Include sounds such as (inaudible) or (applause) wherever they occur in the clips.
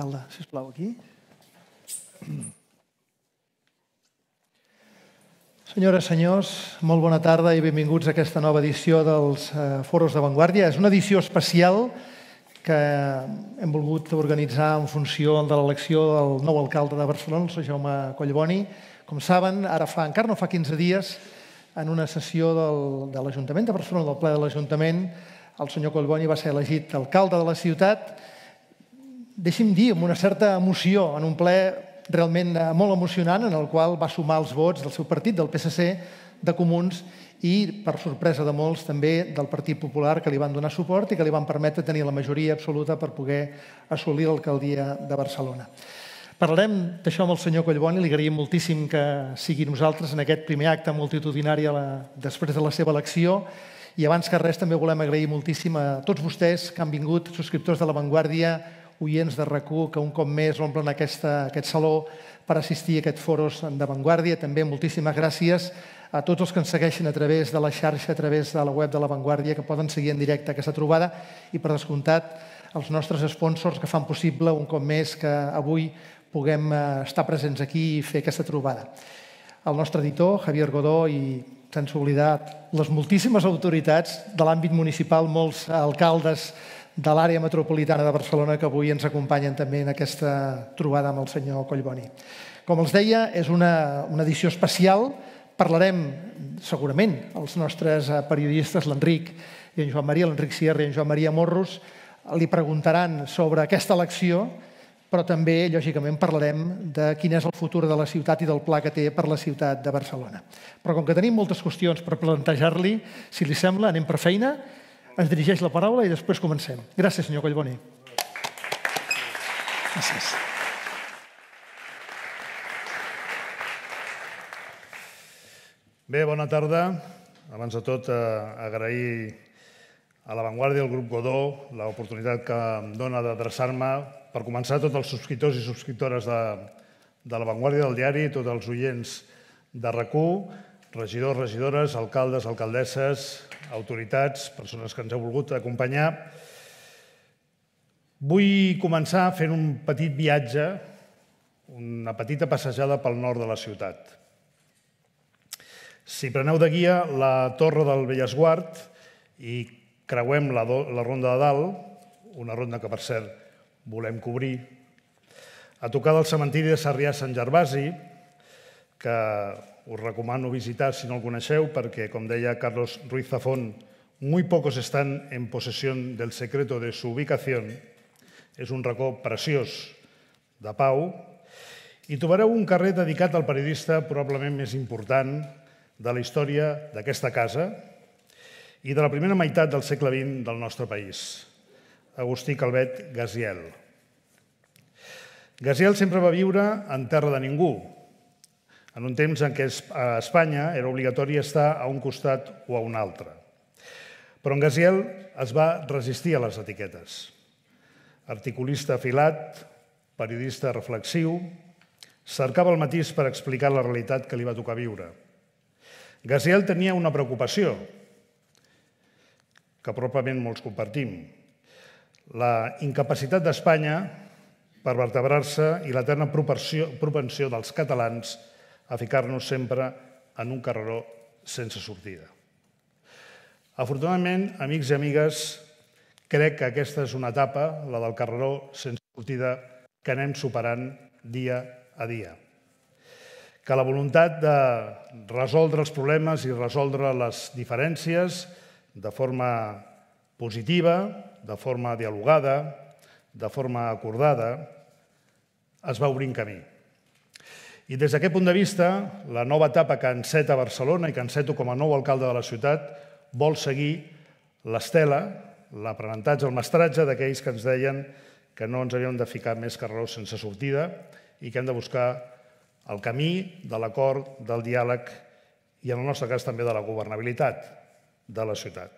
l'alcalde, si plau aquí. Senyores, senyors, molt bona tarda i benvinguts a aquesta nova edició dels eh, Foros d'Avantguàrdia. És una edició especial que hem volgut organitzar en funció de l'elecció del nou alcalde de Barcelona, el Jaume Collboni. Com saben, ara fa encara no fa 15 dies, en una sessió del, de l'Ajuntament de Barcelona, del ple de l'Ajuntament, el senyor Collboni va ser elegit alcalde de la ciutat deixi'm dir, amb una certa emoció, en un ple realment eh, molt emocionant, en el qual va sumar els vots del seu partit, del PSC, de Comuns, i, per sorpresa de molts, també del Partit Popular, que li van donar suport i que li van permetre tenir la majoria absoluta per poder assolir l'alcaldia de Barcelona. Parlarem d'això amb el senyor Collboni, li agraïm moltíssim que sigui nosaltres en aquest primer acte multitudinari la... després de la seva elecció i abans que res també volem agrair moltíssim a tots vostès que han vingut, subscriptors de La Vanguardia, oients de rac que un cop més omplen aquesta, aquest saló per assistir a aquest foros d'avantguàrdia. També moltíssimes gràcies a tots els que ens segueixen a través de la xarxa, a través de la web de l'avantguàrdia, que poden seguir en directe aquesta trobada i, per descomptat, els nostres sponsors que fan possible un cop més que avui puguem eh, estar presents aquí i fer aquesta trobada. El nostre editor, Javier Godó, i sense oblidar les moltíssimes autoritats de l'àmbit municipal, molts alcaldes, de l'àrea metropolitana de Barcelona que avui ens acompanyen també en aquesta trobada amb el senyor Collboni. Com els deia, és una, una edició especial. Parlarem, segurament, els nostres eh, periodistes, l'Enric i en Joan Maria, l'Enric Sierra i en Joan Maria Morros, li preguntaran sobre aquesta elecció, però també, lògicament, parlarem de quin és el futur de la ciutat i del pla que té per la ciutat de Barcelona. Però com que tenim moltes qüestions per plantejar-li, si li sembla, anem per feina ens dirigeix la paraula i després comencem. Gràcies, senyor Collboni. Gràcies. Bé, bona tarda. Abans de tot, eh, agrair a l'avantguàrdia del grup Godó l'oportunitat que em dona d'adreçar-me per començar a tots els subscriptors i subscriptores de, de l'avantguàrdia del diari, tots els oients de RAC1, regidors, regidores, alcaldes, alcaldesses, autoritats, persones que ens heu volgut acompanyar. Vull començar fent un petit viatge, una petita passejada pel nord de la ciutat. Si preneu de guia la Torre del Bellesguard i creuem la, do, la Ronda de Dalt, una ronda que, per cert, volem cobrir, a tocar del cementiri de Sarrià Sant Gervasi, que us recomano visitar si no el coneixeu perquè, com deia Carlos Ruiz Zafón, muy pocos están en posesión del secreto de su ubicación. És un racó preciós de Pau. I trobareu un carrer dedicat al periodista probablement més important de la història d'aquesta casa i de la primera meitat del segle XX del nostre país, Agustí Calvet Gaziel. Gaziel sempre va viure en terra de ningú, en un temps en què a Espanya era obligatori estar a un costat o a un altre. Però en Gaziel es va resistir a les etiquetes. Articulista afilat, periodista reflexiu, cercava el matís per explicar la realitat que li va tocar viure. Gaziel tenia una preocupació, que probablement molts compartim, la incapacitat d'Espanya per vertebrar-se i l'eterna propensió dels catalans a a ficar-nos sempre en un carreró sense sortida. Afortunadament, amics i amigues, crec que aquesta és una etapa, la del carreró sense sortida, que anem superant dia a dia. Que la voluntat de resoldre els problemes i resoldre les diferències de forma positiva, de forma dialogada, de forma acordada, es va en camí. I des d'aquest punt de vista, la nova etapa que enceta Barcelona i que enceto com a nou alcalde de la ciutat vol seguir l'estela, l'aprenentatge, el mestratge d'aquells que ens deien que no ens havíem de ficar més carrerons sense sortida i que hem de buscar el camí de l'acord, del diàleg i, en el nostre cas, també de la governabilitat de la ciutat.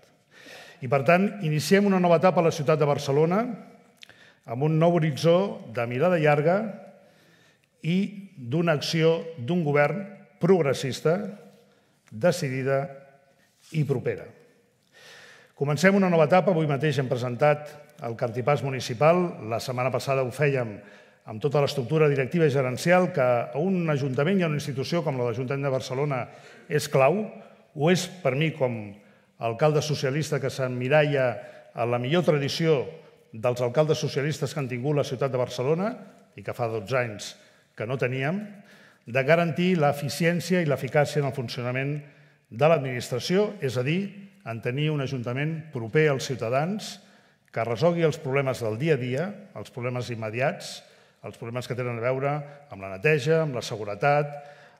I, per tant, iniciem una nova etapa a la ciutat de Barcelona amb un nou horitzó de mirada llarga, i d'una acció d'un govern progressista, decidida i propera. Comencem una nova etapa. Avui mateix hem presentat el cartipàs municipal. La setmana passada ho fèiem amb tota l'estructura directiva i gerencial que a un ajuntament i a una institució com la l'Ajuntament de Barcelona és clau. Ho és per mi com a alcalde socialista que s'emmiralla a la millor tradició dels alcaldes socialistes que han tingut la ciutat de Barcelona i que fa 12 anys que no teníem, de garantir l'eficiència i l'eficàcia en el funcionament de l'administració, és a dir, en tenir un ajuntament proper als ciutadans que resolgui els problemes del dia a dia, els problemes immediats, els problemes que tenen a veure amb la neteja, amb la seguretat,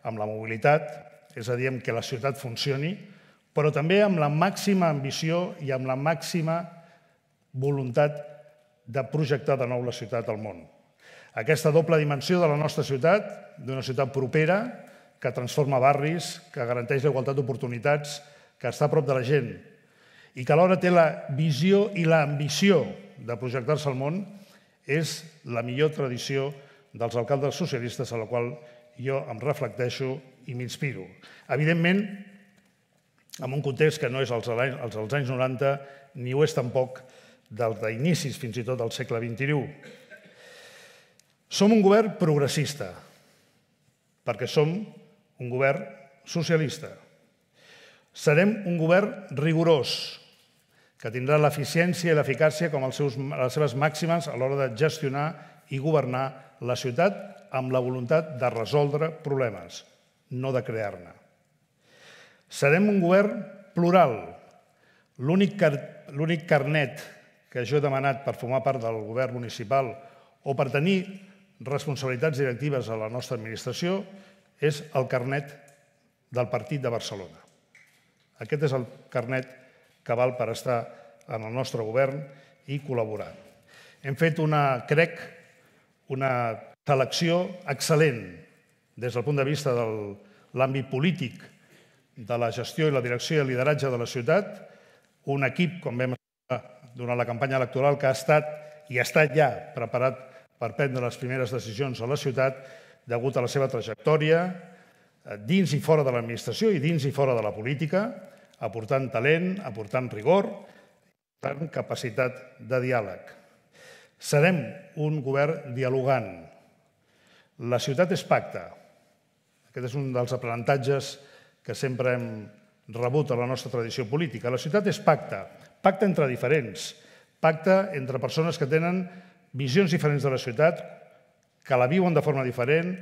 amb la mobilitat, és a dir, amb que la ciutat funcioni, però també amb la màxima ambició i amb la màxima voluntat de projectar de nou la ciutat al món. Aquesta doble dimensió de la nostra ciutat, d'una ciutat propera, que transforma barris, que garanteix la igualtat d'oportunitats, que està a prop de la gent i que alhora té la visió i l'ambició de projectar-se al món, és la millor tradició dels alcaldes socialistes a la qual jo em reflecteixo i m'inspiro. Evidentment, en un context que no és els, els, els anys 90 ni ho és tampoc dels d'inicis fins i tot del segle XXI. Som un govern progressista, perquè som un govern socialista. Serem un govern rigorós, que tindrà l'eficiència i l'eficàcia com els seus, les seves màximes a l'hora de gestionar i governar la ciutat amb la voluntat de resoldre problemes, no de crear-ne. Serem un govern plural. L'únic car carnet que jo he demanat per formar part del govern municipal o per tenir responsabilitats directives a la nostra administració és el carnet del partit de Barcelona. Aquest és el carnet que val per estar en el nostre govern i col·laborar. Hem fet una, crec, una selecció excel·lent des del punt de vista de l'àmbit polític de la gestió i la direcció i el lideratge de la ciutat, un equip, com vam durant la campanya electoral, que ha estat i ha estat ja preparat per prendre les primeres decisions a la ciutat degut a la seva trajectòria eh, dins i fora de l'administració i dins i fora de la política, aportant talent, aportant rigor, aportant capacitat de diàleg. Serem un govern dialogant. La ciutat és pacte. Aquest és un dels aprenentatges que sempre hem rebut a la nostra tradició política. La ciutat és pacte, pacte entre diferents, pacte entre persones que tenen visions diferents de la ciutat, que la viuen de forma diferent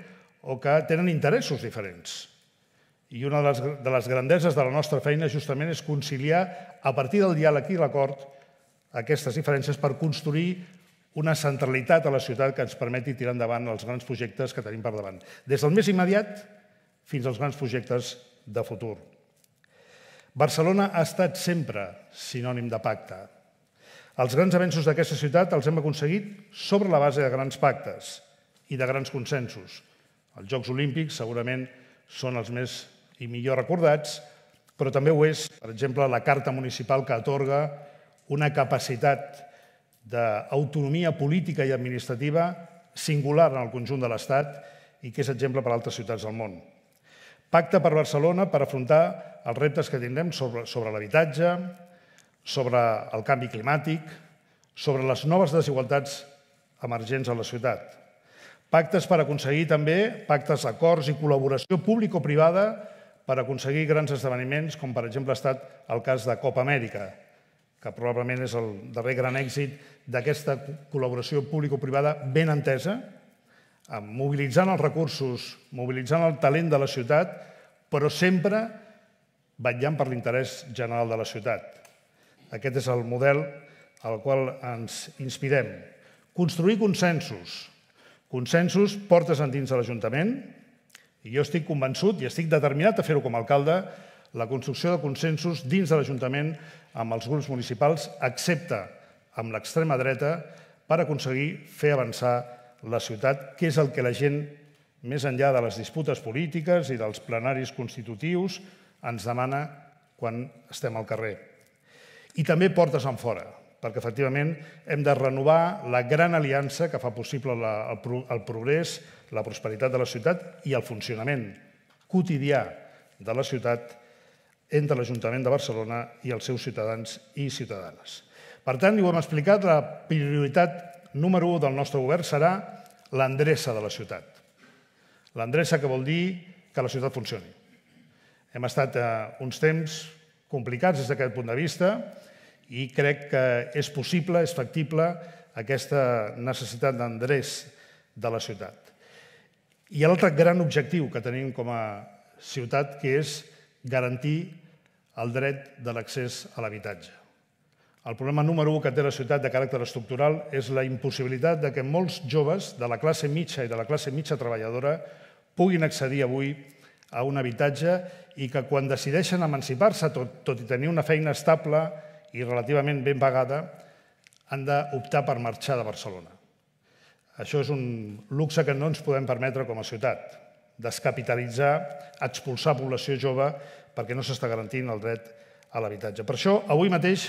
o que tenen interessos diferents. I una de les, de les grandeses de la nostra feina justament és conciliar, a partir del diàleg i l'acord, aquestes diferències per construir una centralitat a la ciutat que ens permeti tirar endavant els grans projectes que tenim per davant, des del més immediat fins als grans projectes de futur. Barcelona ha estat sempre sinònim de pacte, els grans avenços d'aquesta ciutat els hem aconseguit sobre la base de grans pactes i de grans consensos. Els Jocs Olímpics segurament són els més i millor recordats, però també ho és, per exemple, la Carta Municipal que atorga una capacitat d'autonomia política i administrativa singular en el conjunt de l'Estat i que és exemple per a altres ciutats del món. Pacte per Barcelona per afrontar els reptes que tindrem sobre, sobre l'habitatge, sobre el canvi climàtic, sobre les noves desigualtats emergents a la ciutat. Pactes per aconseguir també pactes d'acords i col·laboració público-privada per aconseguir grans esdeveniments, com per exemple ha estat el cas de Copa Amèrica, que probablement és el darrer gran èxit d'aquesta col·laboració público-privada ben entesa, mobilitzant els recursos, mobilitzant el talent de la ciutat, però sempre vetllant per l'interès general de la ciutat. Aquest és el model al qual ens inspirem. Construir consensos. Consensos portes endins a l'Ajuntament i jo estic convençut i estic determinat a fer-ho com a alcalde la construcció de consensos dins de l'Ajuntament amb els grups municipals, excepte amb l'extrema dreta, per aconseguir fer avançar la ciutat, que és el que la gent, més enllà de les disputes polítiques i dels plenaris constitutius, ens demana quan estem al carrer i també portes en fora, perquè efectivament hem de renovar la gran aliança que fa possible la, el, pro, el progrés, la prosperitat de la ciutat i el funcionament quotidià de la ciutat entre l'Ajuntament de Barcelona i els seus ciutadans i ciutadanes. Per tant, i ho hem explicat, la prioritat número 1 del nostre govern serà l'endreça de la ciutat. L'endreça que vol dir que la ciutat funcioni. Hem estat eh, uns temps complicats des d'aquest punt de vista, i crec que és possible, és factible, aquesta necessitat d'endrés de la ciutat. I l'altre gran objectiu que tenim com a ciutat, que és garantir el dret de l'accés a l'habitatge. El problema número 1 que té la ciutat de caràcter estructural és la impossibilitat de que molts joves de la classe mitja i de la classe mitja treballadora puguin accedir avui a un habitatge i que quan decideixen emancipar-se, tot, tot i tenir una feina estable, i relativament ben pagada han d'optar per marxar de Barcelona. Això és un luxe que no ens podem permetre com a ciutat, descapitalitzar, expulsar població jove perquè no s'està garantint el dret a l'habitatge. Per això, avui mateix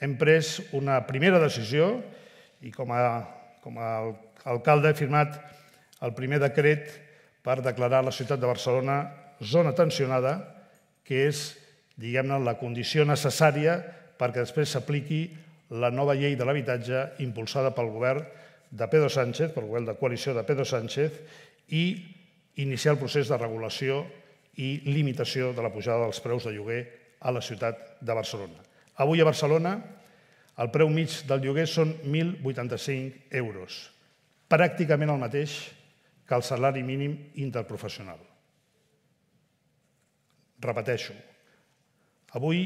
hem pres una primera decisió i com a, com a alcalde he firmat el primer decret per declarar la ciutat de Barcelona zona tensionada, que és, diguem-ne, la condició necessària perquè després s'apliqui la nova llei de l'habitatge impulsada pel govern de Pedro Sánchez, pel govern de coalició de Pedro Sánchez, i iniciar el procés de regulació i limitació de la pujada dels preus de lloguer a la ciutat de Barcelona. Avui a Barcelona el preu mig del lloguer són 1.085 euros, pràcticament el mateix que el salari mínim interprofessional. Repeteixo, avui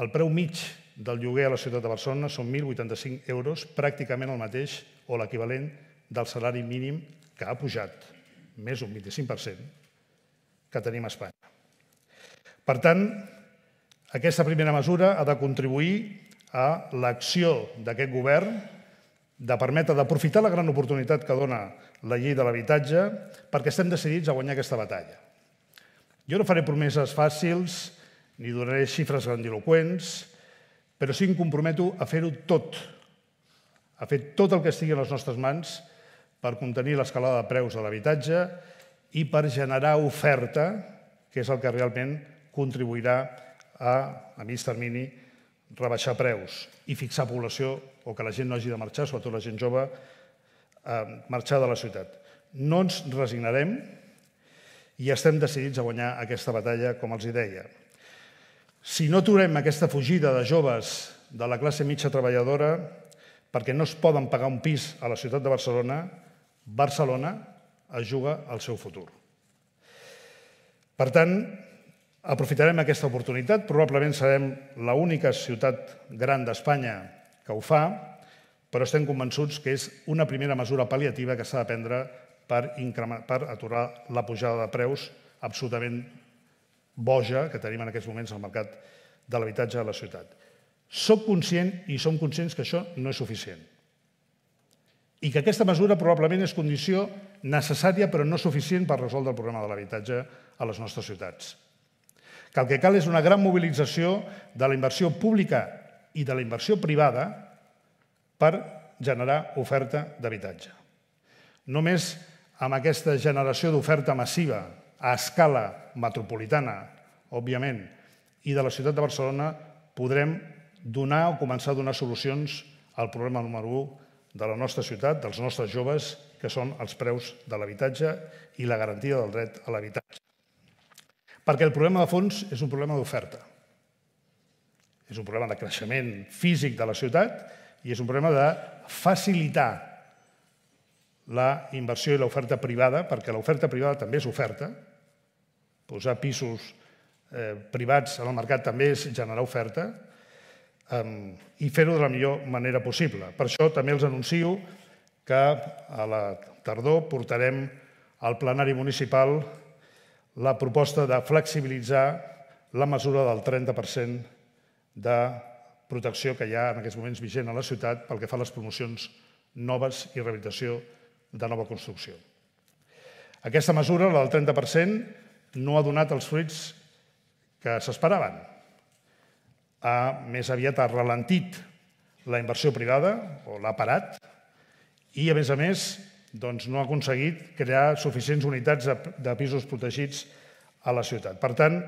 el preu mig del lloguer a la ciutat de Barcelona són 1.085 euros, pràcticament el mateix o l'equivalent del salari mínim que ha pujat més un 25% que tenim a Espanya. Per tant, aquesta primera mesura ha de contribuir a l'acció d'aquest govern de permetre d'aprofitar la gran oportunitat que dona la llei de l'habitatge perquè estem decidits a guanyar aquesta batalla. Jo no faré promeses fàcils, ni donaré xifres grandiloquents, però sí que em comprometo a fer-ho tot, a fer tot el que estigui a les nostres mans per contenir l'escalada de preus de l'habitatge i per generar oferta, que és el que realment contribuirà a, a mig termini, rebaixar preus i fixar població o que la gent no hagi de marxar, sobretot la gent jove, a marxar de la ciutat. No ens resignarem i estem decidits a guanyar aquesta batalla, com els hi deia. Si no aturem aquesta fugida de joves de la classe mitja treballadora perquè no es poden pagar un pis a la ciutat de Barcelona, Barcelona es juga al seu futur. Per tant, aprofitarem aquesta oportunitat, probablement serem l'única ciutat gran d'Espanya que ho fa, però estem convençuts que és una primera mesura pal·liativa que s'ha de prendre per, per aturar la pujada de preus absolutament boja que tenim en aquests moments al mercat de l'habitatge de la ciutat. Soc conscient i som conscients que això no és suficient i que aquesta mesura probablement és condició necessària però no suficient per resoldre el problema de l'habitatge a les nostres ciutats. Que el que cal és una gran mobilització de la inversió pública i de la inversió privada per generar oferta d'habitatge. Només amb aquesta generació d'oferta massiva a escala metropolitana, òbviament, i de la ciutat de Barcelona, podrem donar o començar a donar solucions al problema número 1 de la nostra ciutat, dels nostres joves, que són els preus de l'habitatge i la garantia del dret a l'habitatge. Perquè el problema de fons és un problema d'oferta. És un problema de creixement físic de la ciutat i és un problema de facilitar la inversió i l'oferta privada, perquè l'oferta privada també és oferta, Posar pisos eh, privats en el mercat també és generar oferta eh, i fer-ho de la millor manera possible. Per això també els anuncio que a la tardor portarem al plenari municipal la proposta de flexibilitzar la mesura del 30% de protecció que hi ha en aquests moments vigent a la ciutat pel que fa a les promocions noves i rehabilitació de nova construcció. Aquesta mesura, la del 30%, no ha donat els fruits que s'esperaven. Ha, més aviat ha ralentit la inversió privada, o l'ha parat, i, a més a més, doncs no ha aconseguit crear suficients unitats de, de pisos protegits a la ciutat. Per tant,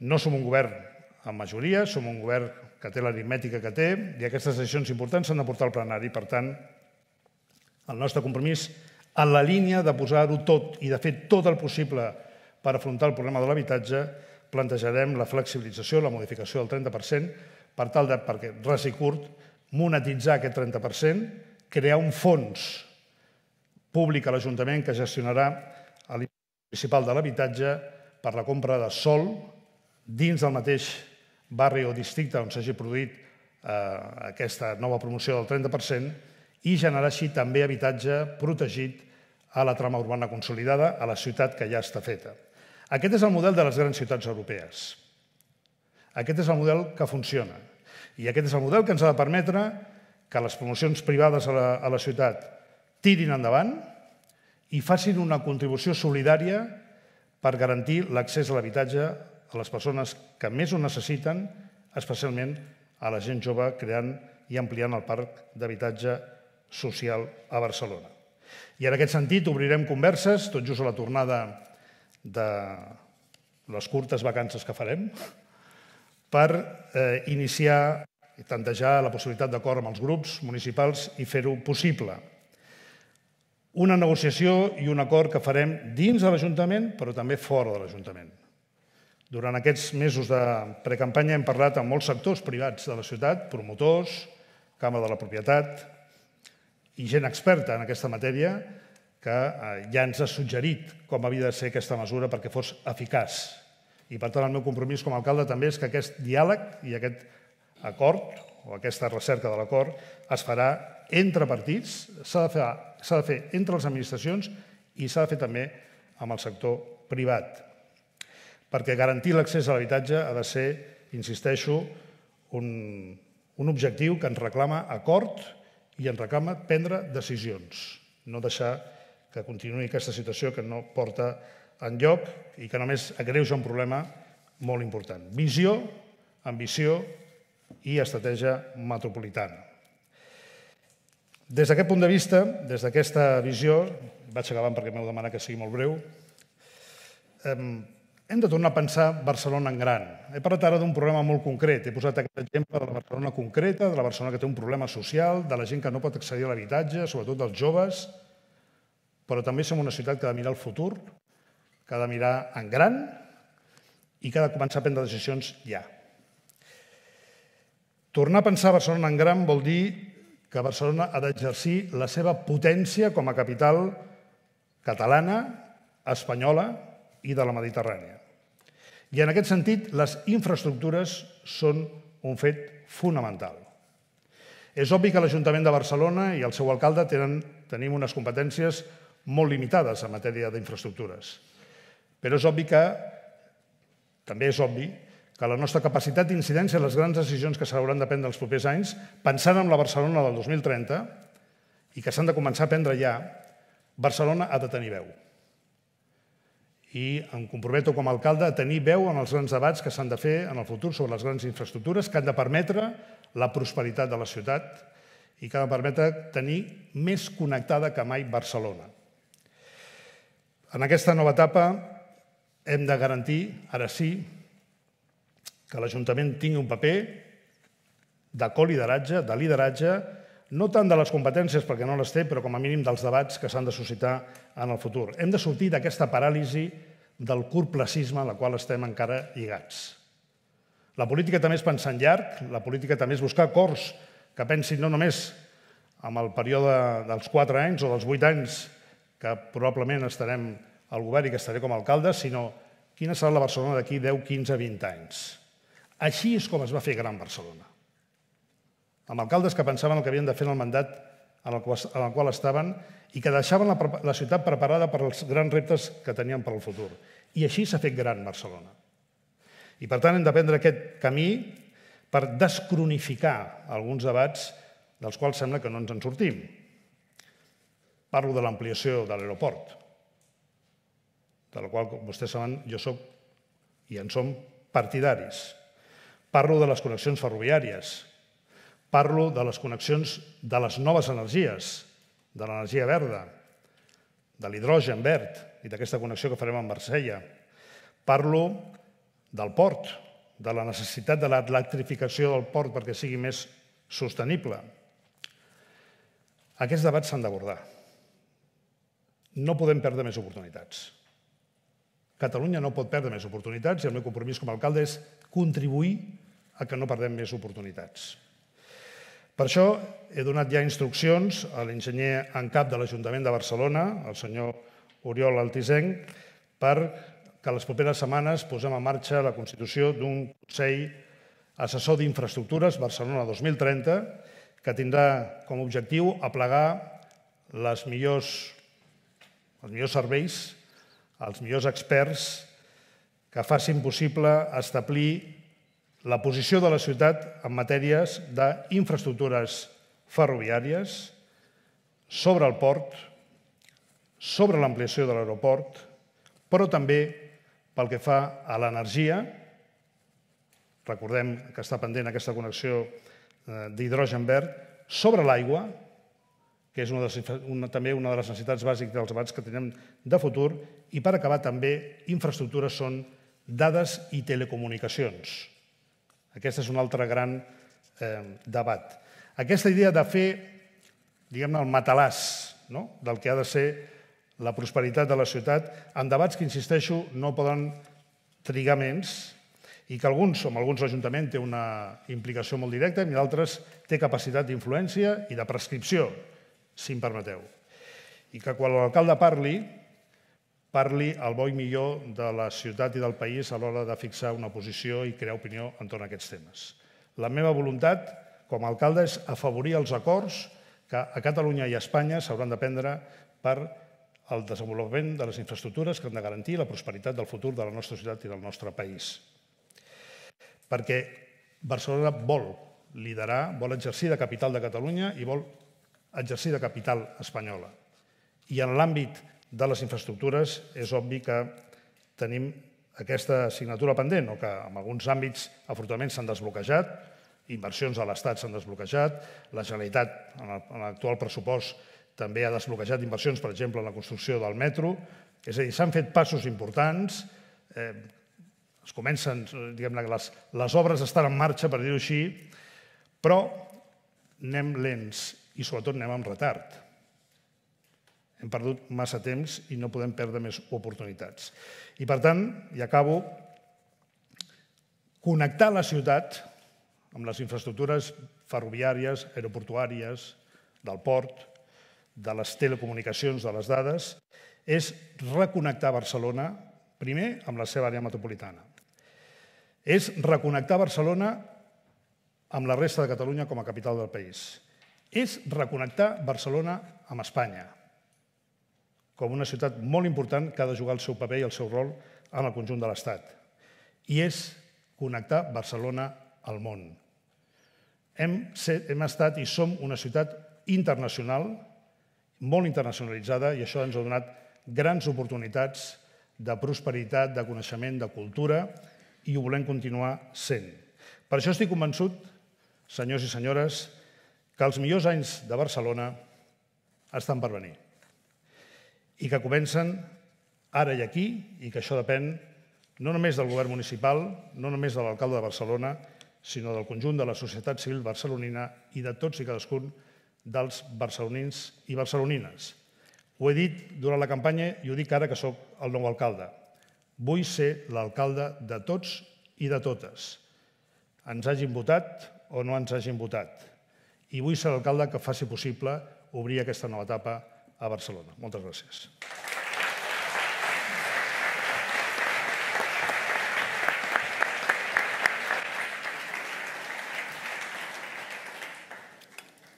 no som un govern en majoria, som un govern que té l'aritmètica que té i aquestes decisions importants s'han de portar al plenari. Per tant, el nostre compromís en la línia de posar-ho tot i de fer tot el possible per afrontar el problema de l'habitatge, plantejarem la flexibilització, la modificació del 30%, per tal de, perquè res i curt, monetitzar aquest 30%, crear un fons públic a l'Ajuntament que gestionarà l'Institut municipal de l'habitatge per la compra de sol dins del mateix barri o districte on s'hagi produït eh, aquesta nova promoció del 30% i generar així també habitatge protegit a la trama urbana consolidada, a la ciutat que ja està feta. Aquest és el model de les grans ciutats europees. Aquest és el model que funciona. I aquest és el model que ens ha de permetre que les promocions privades a la, a la ciutat tirin endavant i facin una contribució solidària per garantir l'accés a l'habitatge a les persones que més ho necessiten, especialment a la gent jove creant i ampliant el parc d'habitatge social a Barcelona. I en aquest sentit obrirem converses, tot just a la tornada de les curtes vacances que farem per eh, iniciar i tantejar la possibilitat d'acord amb els grups municipals i fer-ho possible. Una negociació i un acord que farem dins de l'Ajuntament, però també fora de l'Ajuntament. Durant aquests mesos de precampanya hem parlat amb molts sectors privats de la ciutat, promotors, Cambra de la Propietat i gent experta en aquesta matèria, que eh, ja ens ha suggerit com havia de ser aquesta mesura perquè fos eficaç. I, per tant, el meu compromís com a alcalde també és que aquest diàleg i aquest acord o aquesta recerca de l'acord es farà entre partits, s'ha de, fer, de fer entre les administracions i s'ha de fer també amb el sector privat. Perquè garantir l'accés a l'habitatge ha de ser, insisteixo, un, un objectiu que ens reclama acord i ens reclama prendre decisions, no deixar que continuï aquesta situació que no porta en lloc i que només agreuja un problema molt important. Visió, ambició i estratègia metropolitana. Des d'aquest punt de vista, des d'aquesta visió, vaig acabant perquè m'heu demanat que sigui molt breu, hem de tornar a pensar Barcelona en gran. He parlat ara d'un problema molt concret. He posat aquest exemple de la Barcelona concreta, de la Barcelona que té un problema social, de la gent que no pot accedir a l'habitatge, sobretot dels joves, però també som una ciutat que ha de mirar el futur, que ha de mirar en gran i que ha de començar a prendre decisions ja. Tornar a pensar Barcelona en gran vol dir que Barcelona ha d'exercir la seva potència com a capital catalana, espanyola i de la Mediterrània. I en aquest sentit, les infraestructures són un fet fonamental. És obvi que l'Ajuntament de Barcelona i el seu alcalde tenen, tenim unes competències molt limitades en matèria d'infraestructures. Però és obvi que, també és obvi, que la nostra capacitat d'incidència en les grans decisions que s'hauran de prendre els propers anys, pensant en la Barcelona del 2030, i que s'han de començar a prendre ja, Barcelona ha de tenir veu. I em comprometo com a alcalde a tenir veu en els grans debats que s'han de fer en el futur sobre les grans infraestructures que han de permetre la prosperitat de la ciutat i que ha de permetre tenir més connectada que mai Barcelona. En aquesta nova etapa hem de garantir, ara sí, que l'Ajuntament tingui un paper de col·lideratge, lideratge de lideratge, no tant de les competències, perquè no les té, però com a mínim dels debats que s'han de suscitar en el futur. Hem de sortir d'aquesta paràlisi del curt placisme a la qual estem encara lligats. La política també és pensar en llarg, la política també és buscar acords que pensin no només amb el període dels 4 anys o dels 8 anys que probablement estarem al govern i que estaré com a alcalde, sinó quina serà la Barcelona d'aquí 10, 15, 20 anys. Així és com es va fer Gran Barcelona. Amb alcaldes que pensaven el que havien de fer en el mandat en el qual, en el qual estaven i que deixaven la, la ciutat preparada per als grans reptes que tenien per al futur. I així s'ha fet gran Barcelona. I per tant hem de prendre aquest camí per descronificar alguns debats dels quals sembla que no ens en sortim. Parlo de l'ampliació de l'aeroport, de la qual vostès saben jo sóc i en som partidaris. Parlo de les connexions ferroviàries, parlo de les connexions de les noves energies, de l'energia verda, de l'hidrogen verd i d'aquesta connexió que farem amb Marsella. Parlo del port, de la necessitat de l'electrificació del port perquè sigui més sostenible. Aquests debats s'han d'abordar. No podem perdre més oportunitats. Catalunya no pot perdre més oportunitats i el meu compromís com a alcalde és contribuir a que no perdem més oportunitats. Per això he donat ja instruccions a l'enginyer en cap de l'Ajuntament de Barcelona, el senyor Oriol Altisenc, per que les properes setmanes posem en marxa la constitució d'un Consell Assessor d'Infraestructures Barcelona 2030, que tindrà com a objectiu aplegar les millors els millors serveis, els millors experts que facin possible establir la posició de la ciutat en matèries d'infraestructures ferroviàries, sobre el port, sobre l'ampliació de l'aeroport, però també pel que fa a l'energia. Recordem que està pendent aquesta connexió eh, d'hidrogen verd, sobre l'aigua, que és una de les, una, també una de les necessitats bàsiques dels abats que tenim de futur. I per acabar també, infraestructures són dades i telecomunicacions. Aquest és un altre gran eh, debat. Aquesta idea de fer, diguem-ne, el matalàs no? del que ha de ser la prosperitat de la ciutat, en debats que, insisteixo, no poden trigar menys i que alguns, amb alguns l'Ajuntament té una implicació molt directa i d'altres té capacitat d'influència i de prescripció si em permeteu. I que quan l'alcalde parli, parli el bo i millor de la ciutat i del país a l'hora de fixar una posició i crear opinió entorn a aquests temes. La meva voluntat com a alcalde és afavorir els acords que a Catalunya i a Espanya s'hauran de prendre per al desenvolupament de les infraestructures que han de garantir la prosperitat del futur de la nostra ciutat i del nostre país. Perquè Barcelona vol liderar, vol exercir de capital de Catalunya i vol exercir de capital espanyola. I en l'àmbit de les infraestructures és obvi que tenim aquesta signatura pendent, o que en alguns àmbits afortunadament s'han desbloquejat, inversions a l'Estat s'han desbloquejat, la Generalitat en l'actual pressupost també ha desbloquejat inversions, per exemple, en la construcció del metro, és a dir, s'han fet passos importants, eh, es comencen, diguem-ne, les, les obres estan en marxa, per dir-ho així, però anem lents i sobretot anem amb retard. Hem perdut massa temps i no podem perdre més oportunitats. I per tant, i acabo, connectar la ciutat amb les infraestructures ferroviàries, aeroportuàries, del port, de les telecomunicacions, de les dades, és reconnectar Barcelona, primer, amb la seva àrea metropolitana. És reconnectar Barcelona amb la resta de Catalunya com a capital del país és reconnectar Barcelona amb Espanya, com una ciutat molt important que ha de jugar el seu paper i el seu rol en el conjunt de l'Estat. I és connectar Barcelona al món. Hem, set, hem estat i som una ciutat internacional, molt internacionalitzada, i això ens ha donat grans oportunitats de prosperitat, de coneixement, de cultura, i ho volem continuar sent. Per això estic convençut, senyors i senyores, que els millors anys de Barcelona estan per venir i que comencen ara i aquí i que això depèn no només del govern municipal, no només de l'alcalde de Barcelona, sinó del conjunt de la societat civil barcelonina i de tots i cadascun dels barcelonins i barcelonines. Ho he dit durant la campanya i ho dic ara que sóc el nou alcalde. Vull ser l'alcalde de tots i de totes, ens hagin votat o no ens hagin votat i vull ser l'alcalde que faci possible obrir aquesta nova etapa a Barcelona. Moltes gràcies.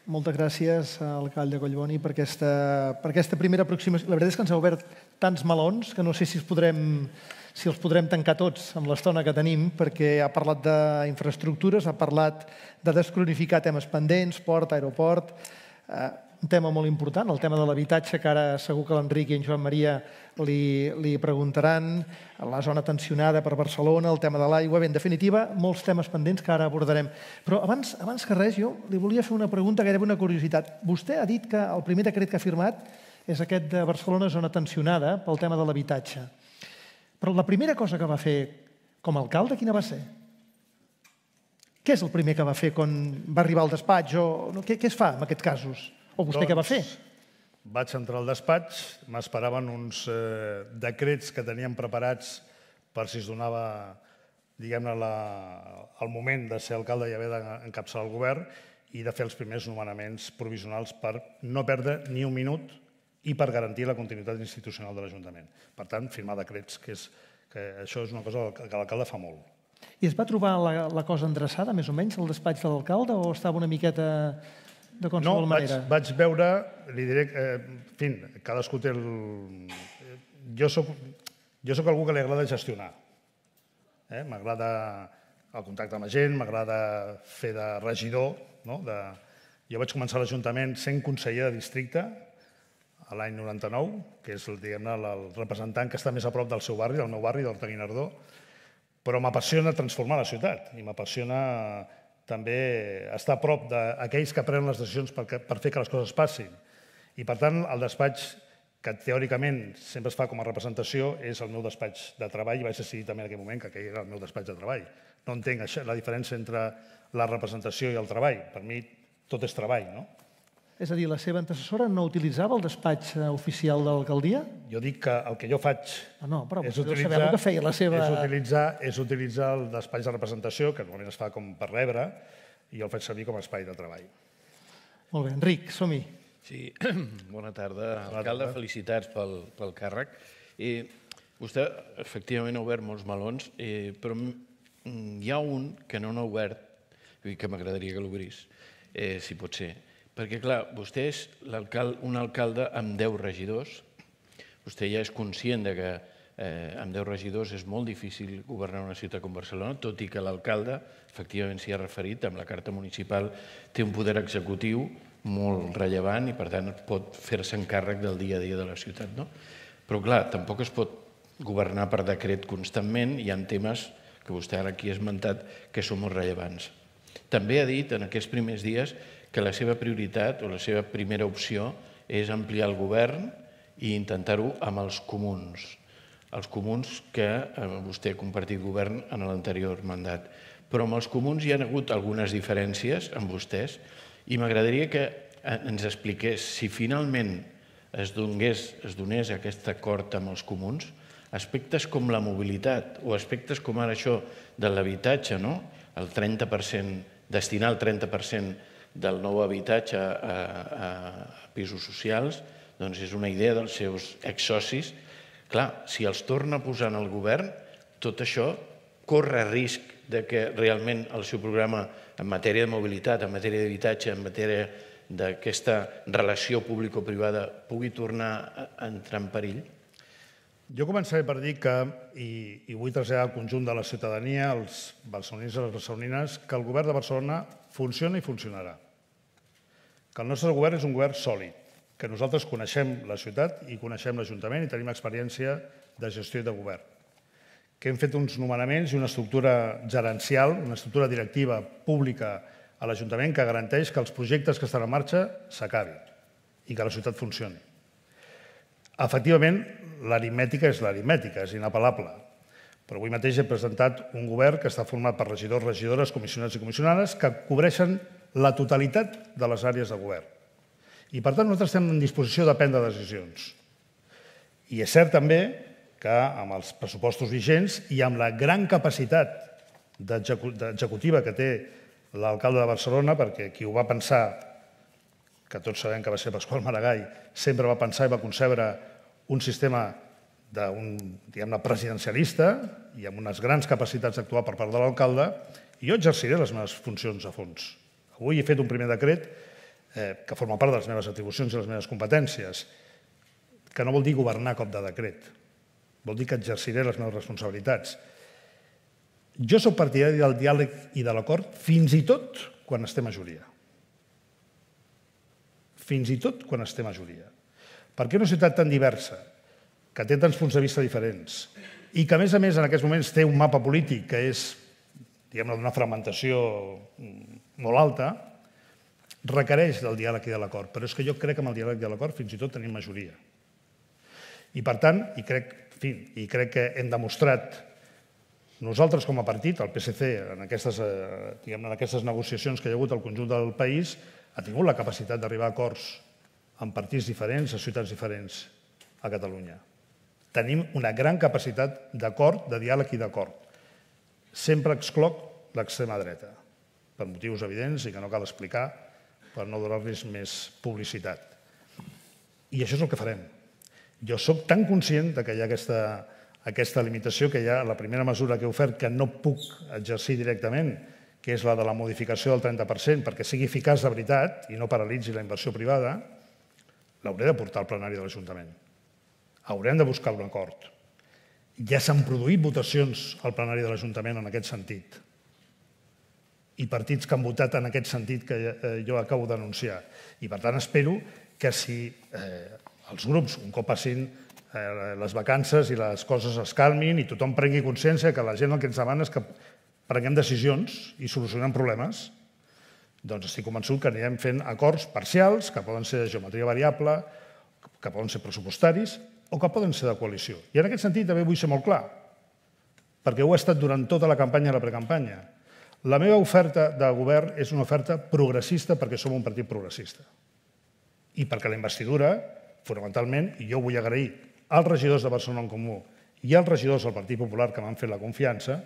Moltes gràcies eh, al Call de Collboni per aquesta, per aquesta primera aproximació. La veritat és que ens ha obert tants melons que no sé si, els podrem, si els podrem tancar tots amb l'estona que tenim, perquè ha parlat d'infraestructures, ha parlat de descronificar temes pendents, port, aeroport... Eh, un tema molt important, el tema de l'habitatge, que ara segur que l'Enric i en Joan Maria li, li preguntaran, la zona tensionada per Barcelona, el tema de l'aigua, bé, en definitiva, molts temes pendents que ara abordarem. Però abans, abans que res, jo li volia fer una pregunta, gairebé una curiositat. Vostè ha dit que el primer decret que ha firmat és aquest de Barcelona zona tensionada pel tema de l'habitatge. Però la primera cosa que va fer com a alcalde, quina va ser? Què és el primer que va fer quan va arribar al despatx? O... Què, què es fa en aquests casos? O vostè doncs, què va doncs, fer? Vaig entrar al despatx, m'esperaven uns eh, decrets que teníem preparats per si es donava diguem-ne, el moment de ser alcalde i haver d'encapçalar el govern i de fer els primers nomenaments provisionals per no perdre ni un minut i per garantir la continuïtat institucional de l'Ajuntament. Per tant, firmar decrets, que, és, que això és una cosa que l'alcalde fa molt. I es va trobar la, la cosa endreçada, més o menys, al despatx de l'alcalde o estava una miqueta de qualsevol no, manera? No, vaig, vaig veure, li diré, eh, en fi, cadascú té el... Jo sóc, jo sóc algú que li agrada gestionar. Eh? M'agrada el contacte amb la gent, m'agrada fer de regidor. No? De... Jo vaig començar l'Ajuntament sent conseller de districte a l'any 99, que és el, el representant que està més a prop del seu barri, del meu barri, del Guinardó, però m'apassiona transformar la ciutat i m'apassiona també està a prop d'aquells que prenen les decisions per, per fer que les coses passin. I, per tant, el despatx que teòricament sempre es fa com a representació és el meu despatx de treball i vaig decidir també en aquell moment que aquell era el meu despatx de treball. No entenc això, la diferència entre la representació i el treball. Per mi tot és treball, no? És a dir, la seva antecessora no utilitzava el despatx eh, oficial de l'alcaldia? Jo dic que el que jo faig no, ah, no, però és, utilitzar, que feia la seva... és, utilitzar, és utilitzar el despatx de representació, que normalment es fa com per rebre, i el faig servir com a espai de treball. Molt bé, Enric, som-hi. Sí, (clears throat) bona tarda. Alcalde, felicitats pel, pel càrrec. I eh, vostè, efectivament, ha obert molts melons, eh, però mm, hi ha un que no n'ha obert i que m'agradaria que l'obrís, eh, si pot ser perquè, clar, vostè és alcalde, un alcalde amb 10 regidors. Vostè ja és conscient de que eh, amb 10 regidors és molt difícil governar una ciutat com Barcelona, tot i que l'alcalde, efectivament s'hi ha referit, amb la carta municipal té un poder executiu molt rellevant i, per tant, pot fer-se encàrrec del dia a dia de la ciutat. No? Però, clar, tampoc es pot governar per decret constantment. Hi ha temes que vostè ara aquí ha esmentat que són molt rellevants. També ha dit en aquests primers dies que la seva prioritat o la seva primera opció és ampliar el govern i intentar-ho amb els comuns, els comuns que eh, vostè ha compartit govern en l'anterior mandat. Però amb els comuns hi ha hagut algunes diferències amb vostès i m'agradaria que eh, ens expliqués si finalment es donés, es donés aquest acord amb els comuns, aspectes com la mobilitat o aspectes com ara això de l'habitatge, no? el 30%, destinar el 30% del nou habitatge a, a, a pisos socials doncs és una idea dels seus exsocis. Clar, si els torna a posar en el govern, tot això corre risc de que realment el seu programa en matèria de mobilitat, en matèria d'habitatge, en matèria d'aquesta relació público-privada pugui tornar a entrar en perill? Jo començaré per dir que, i, i vull traslladar al conjunt de la ciutadania, els barcelonins i les barcelonines, que el govern de Barcelona funciona i funcionarà que el nostre govern és un govern sòlid, que nosaltres coneixem la ciutat i coneixem l'Ajuntament i tenim experiència de gestió i de govern, que hem fet uns nomenaments i una estructura gerencial, una estructura directiva pública a l'Ajuntament que garanteix que els projectes que estan en marxa s'acabin i que la ciutat funcioni. Efectivament, l'aritmètica és l'aritmètica, és inapel·lable. Però avui mateix he presentat un govern que està format per regidors, regidores, comissionats i comissionades que cobreixen la totalitat de les àrees de govern. I, per tant, nosaltres estem en disposició de prendre decisions. I és cert també que amb els pressupostos vigents i amb la gran capacitat d'executiva que té l'alcalde de Barcelona, perquè qui ho va pensar, que tots sabem que va ser Pasqual Maragall, sempre va pensar i va concebre un sistema d'un, diguem-ne, presidencialista i amb unes grans capacitats d'actuar per part de l'alcalde, i jo exerciré les meves funcions a fons. Avui he fet un primer decret eh, que forma part de les meves atribucions i les meves competències, que no vol dir governar cop de decret, vol dir que exerciré les meves responsabilitats. Jo sóc partidari del diàleg i de l'acord fins i tot quan estem majoria. Fins i tot quan estem majoria. Perquè una ciutat tan diversa, que té tants punts de vista diferents, i que, a més a més, en aquests moments té un mapa polític que és diguem-ne, d'una fragmentació mm, molt alta, requereix del diàleg i de l'acord, però és que jo crec que amb el diàleg i de l'acord fins i tot tenim majoria. I per tant, i crec, fi, i crec que hem demostrat nosaltres com a partit, el PSC, en aquestes, eh, en aquestes negociacions que hi ha hagut al conjunt del país, ha tingut la capacitat d'arribar a acords amb partits diferents, a ciutats diferents a Catalunya. Tenim una gran capacitat d'acord, de diàleg i d'acord. Sempre excloc l'extrema dreta per motius evidents i que no cal explicar per no donar-los més publicitat. I això és el que farem. Jo sóc tan conscient de que hi ha aquesta, aquesta limitació que hi ha la primera mesura que he ofert que no puc exercir directament, que és la de la modificació del 30%, perquè sigui eficaç de veritat i no paralitzi la inversió privada, l'hauré de portar al plenari de l'Ajuntament. Haurem de buscar un acord. Ja s'han produït votacions al plenari de l'Ajuntament en aquest sentit i partits que han votat en aquest sentit que eh, jo acabo d'anunciar. I per tant espero que si eh, els grups, un cop passin eh, les vacances i les coses es calmin i tothom prengui consciència que la gent el que ens demana és que prenguem decisions i solucionem problemes, doncs estic convençut que anirem fent acords parcials que poden ser de geometria variable, que poden ser pressupostaris o que poden ser de coalició. I en aquest sentit també vull ser molt clar, perquè ho he estat durant tota la campanya i la precampanya. La meva oferta de govern és una oferta progressista perquè som un partit progressista. I perquè la investidura, fonamentalment, i jo vull agrair als regidors de Barcelona en Comú i als regidors del Partit Popular que m'han fet la confiança,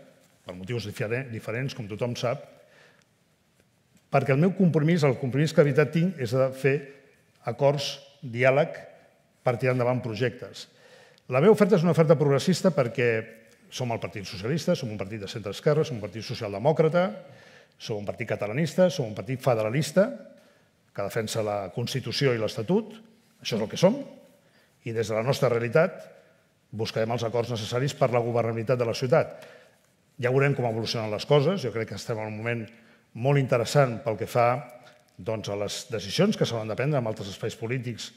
per motius diferents, com tothom sap, perquè el meu compromís, el compromís que de veritat tinc, és de fer acords, diàleg, per tirar endavant projectes. La meva oferta és una oferta progressista perquè som el Partit Socialista, som un partit de centre-esquerra, som un partit socialdemòcrata, som un partit catalanista, som un partit federalista que defensa la Constitució i l'Estatut. Això és el que som. I des de la nostra realitat buscarem els acords necessaris per la governabilitat de la ciutat. Ja veurem com evolucionen les coses. Jo crec que estem en un moment molt interessant pel que fa doncs, a les decisions que s'hauran de prendre en altres espais polítics,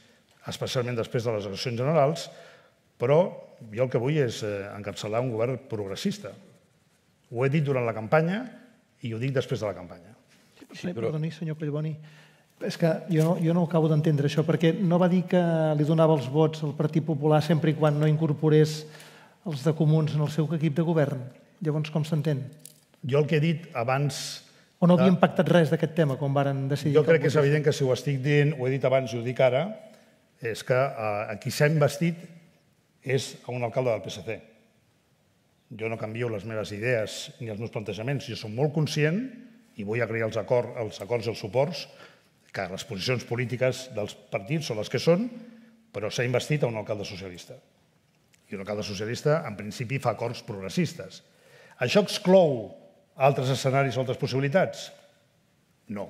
especialment després de les eleccions generals, però jo el que vull és eh, encapçalar un govern progressista. Ho he dit durant la campanya i ho dic després de la campanya. Sí, però... Perdoni, senyor Collboni, és que jo, jo no acabo d'entendre, això, perquè no va dir que li donava els vots al Partit Popular sempre i quan no incorporés els de comuns en el seu equip de govern. Llavors, com s'entén? Jo el que he dit abans... O no havien pactat res d'aquest tema, com varen decidir... Jo crec que és evident que si ho estic dient, ho he dit abans i ho dic ara, és que eh, aquí s'ha investit és a un alcalde del PSC. Jo no canvio les meves idees ni els meus plantejaments. Jo som molt conscient i vull agrair els, acords, els acords i els suports que les posicions polítiques dels partits són les que són, però s'ha investit a un alcalde socialista. I un alcalde socialista, en principi, fa acords progressistes. Això exclou altres escenaris o altres possibilitats? No.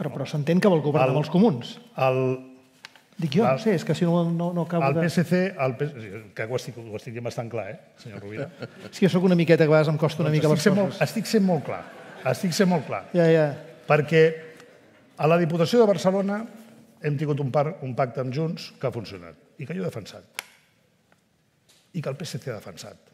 Però, però s'entén que vol governar el, amb els comuns. El, Dic jo, no sé, és que si no, no, no acabo el de... PSC, el PSC, que ho estic, ho estic dient bastant clar, eh, senyor Rovira? (laughs) sí, jo sóc una miqueta, que a vegades em costa una doncs mica les coses. Molt, estic sent molt clar, estic sent molt clar. Ja, ja. Perquè a la Diputació de Barcelona hem tingut un, par, un pacte amb Junts que ha funcionat i que jo he defensat. I que el PSC ha defensat.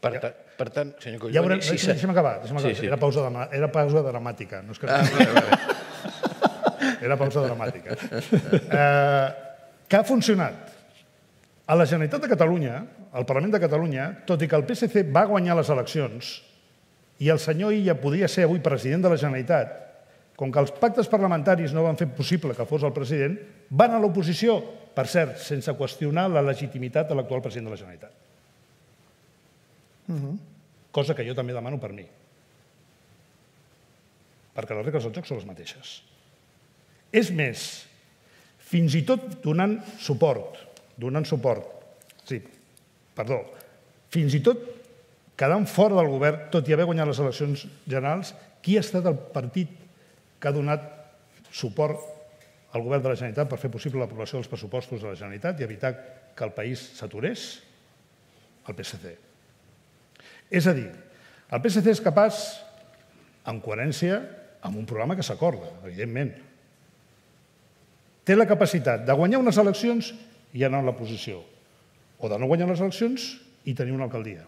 Per, ta, per tant, senyor Collboni... Ja veurem, si deixa'm, deixa'm acabar. Deixa'm acabar. Sí, sí. Era, pausa, era pausa dramàtica. No és que... Ah, bé, bé. (laughs) (laughs) Era pausa dramàtica. Eh, que ha funcionat. A la Generalitat de Catalunya, al Parlament de Catalunya, tot i que el PSC va guanyar les eleccions i el senyor Illa podia ser avui president de la Generalitat, com que els pactes parlamentaris no van fer possible que fos el president, van a l'oposició, per cert, sense qüestionar la legitimitat de l'actual president de la Generalitat. Uh mhm. -huh. Cosa que jo també demano per mi. Perquè les regles del joc són les mateixes. És més, fins i tot donant suport, donant suport, sí, perdó, fins i tot quedant fora del govern, tot i haver guanyat les eleccions generals, qui ha estat el partit que ha donat suport al govern de la Generalitat per fer possible l'aprovació dels pressupostos de la Generalitat i evitar que el país s'aturés? El PSC. És a dir, el PSC és capaç, en coherència, amb un programa que s'acorda, evidentment, té la capacitat de guanyar unes eleccions i anar a la posició, o de no guanyar les eleccions i tenir una alcaldia.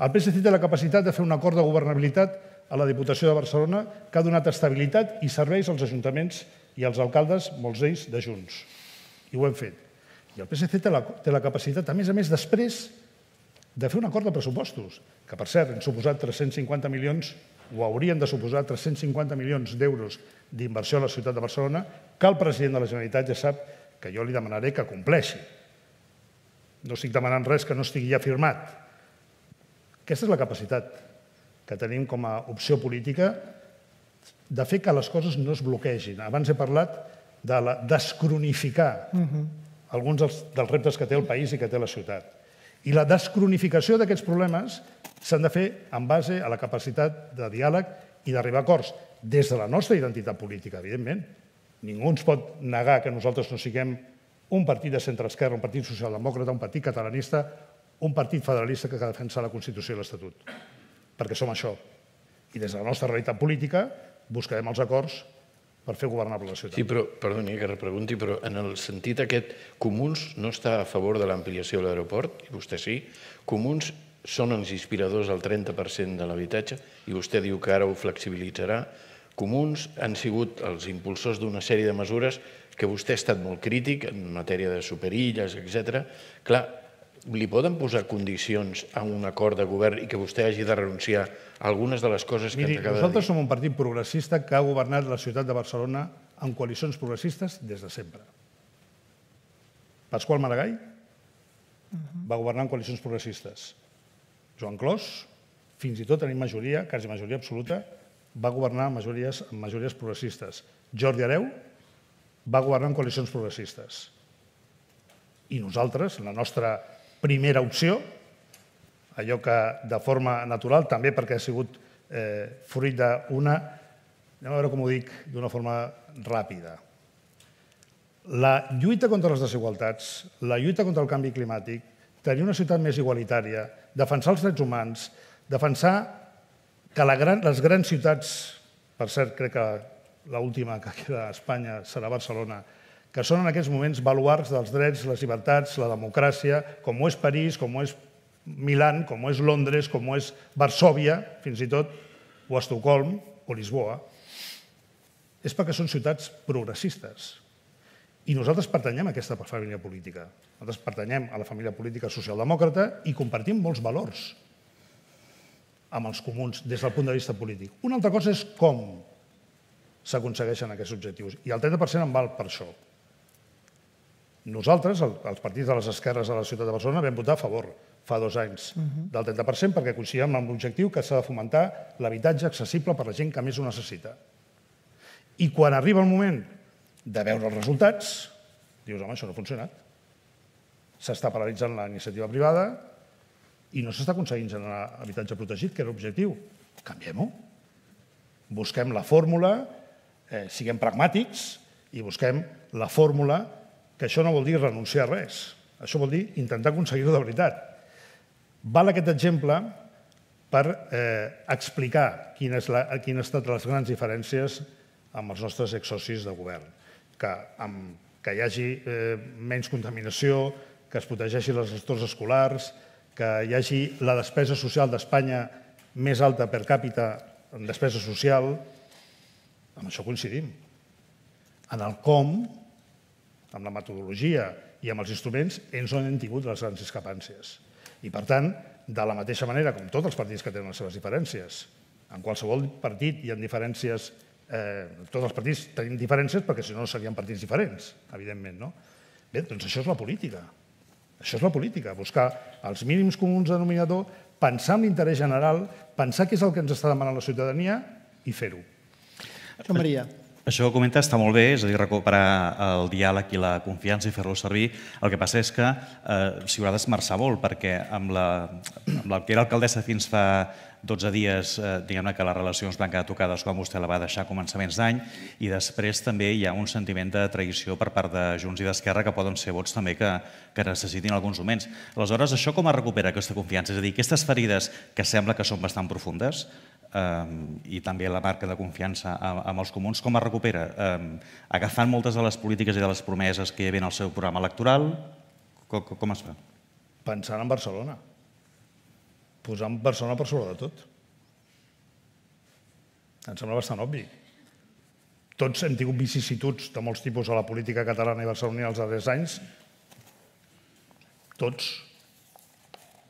El PSC té la capacitat de fer un acord de governabilitat a la Diputació de Barcelona que ha donat estabilitat i serveis als ajuntaments i als alcaldes, molts d'ells de Junts. I ho hem fet. I el PSC té la, té la capacitat, a més a més, després de fer un acord de pressupostos, que per cert han suposat 350 milions o haurien de suposar 350 milions d'euros d'inversió a la ciutat de Barcelona, que el president de la Generalitat ja sap que jo li demanaré que compleixi. No estic demanant res que no estigui ja firmat. Aquesta és la capacitat que tenim com a opció política de fer que les coses no es bloquegin. Abans he parlat de la descronificar uh -huh. alguns dels, dels reptes que té el país i que té la ciutat. I la descronificació d'aquests problemes s'han de fer en base a la capacitat de diàleg i d'arribar a acords des de la nostra identitat política, evidentment. Ningú ens pot negar que nosaltres no siguem un partit de centre-esquerra, un partit socialdemòcrata, un partit catalanista, un partit federalista que defensa la Constitució i l'Estatut. Perquè som això. I des de la nostra realitat política buscarem els acords per fer governable la ciutat. Sí, però, perdoni que repregunti, però en el sentit aquest, Comuns no està a favor de l'ampliació de l'aeroport, i vostè sí. Comuns són els inspiradors del 30% de l'habitatge, i vostè diu que ara ho flexibilitzarà. Comuns han sigut els impulsors d'una sèrie de mesures que vostè ha estat molt crític en matèria de superilles, etc. Clar, li poden posar condicions a un acord de govern i que vostè hagi de renunciar algunes de les coses que t'acaba de dir. Nosaltres som un partit progressista que ha governat la ciutat de Barcelona amb coalicions progressistes des de sempre. Pasqual Maragall mhm. va governar amb coalicions progressistes. Joan Clos, fins i tot tenim majoria, quasi majoria absoluta, va governar amb majories, amb majories progressistes. Jordi Areu va governar amb coalicions progressistes. I nosaltres, la nostra primera opció, allò que de forma natural, també perquè ha sigut eh, fruit d'una, anem a veure com ho dic d'una forma ràpida. La lluita contra les desigualtats, la lluita contra el canvi climàtic, tenir una ciutat més igualitària, defensar els drets humans, defensar que la gran, les grans ciutats, per cert, crec que l'última que queda a Espanya serà Barcelona, que són en aquests moments baluarts dels drets, les llibertats, la democràcia, com ho és París, com ho és Milán, com és Londres, com és Varsovia, fins i tot, o Estocolm, o Lisboa, és perquè són ciutats progressistes. I nosaltres pertanyem a aquesta família política. Nosaltres pertanyem a la família política socialdemòcrata i compartim molts valors amb els comuns des del punt de vista polític. Una altra cosa és com s'aconsegueixen aquests objectius. I el 30% en val per això. Nosaltres, els partits de les esquerres de la ciutat de Barcelona, vam votar a favor fa dos anys del 30% perquè coincidim amb l'objectiu que s'ha de fomentar l'habitatge accessible per a la gent que més ho necessita. I quan arriba el moment de veure els resultats, dius, home, això no ha funcionat. S'està paralitzant la iniciativa privada i no s'està aconseguint generar habitatge protegit, que era l'objectiu. Canviem-ho. Busquem la fórmula, eh, siguem pragmàtics i busquem la fórmula que això no vol dir renunciar a res. Això vol dir intentar aconseguir-ho de veritat Val aquest exemple per eh, explicar quina, és la, quina ha estat les grans diferències amb els nostres exsocis de govern. Que, amb, que hi hagi eh, menys contaminació, que es protegeixi els gestors escolars, que hi hagi la despesa social d'Espanya més alta per càpita en despesa social, amb això coincidim. En el com, amb la metodologia i amb els instruments, ens on hem tingut les grans discrepàncies. I, per tant, de la mateixa manera com tots els partits que tenen les seves diferències, en qualsevol partit hi ha diferències, eh, tots els partits tenim diferències perquè si no serien partits diferents, evidentment. No? Bé, doncs això és la política. Això és la política, buscar els mínims comuns denominador, pensar en l'interès general, pensar què és el que ens està demanant la ciutadania i fer-ho. Maria. Això que comenta està molt bé, és a dir, recuperar el diàleg i la confiança i fer-lo servir. El que passa és que eh, s'hi haurà d'esmerçar molt, perquè amb la, amb la que era alcaldessa fins fa 12 dies, eh, diguem-ne que les relacions van quedar tocades quan vostè la va deixar a començaments d'any i després també hi ha un sentiment de traïció per part de Junts i d'Esquerra que poden ser vots també que, que necessitin alguns moments. Aleshores, això com es recupera aquesta confiança? És a dir, aquestes ferides que sembla que són bastant profundes, i també la marca de confiança amb els comuns, com es recupera? Agafant moltes de les polítiques i de les promeses que hi havia en el seu programa electoral, com es fa? Pensant en Barcelona. Posant Barcelona per sobre de tot. Em sembla bastant obvi. Tots hem tingut vicissituds de molts tipus a la política catalana i barcelonina els darrers anys. Tots,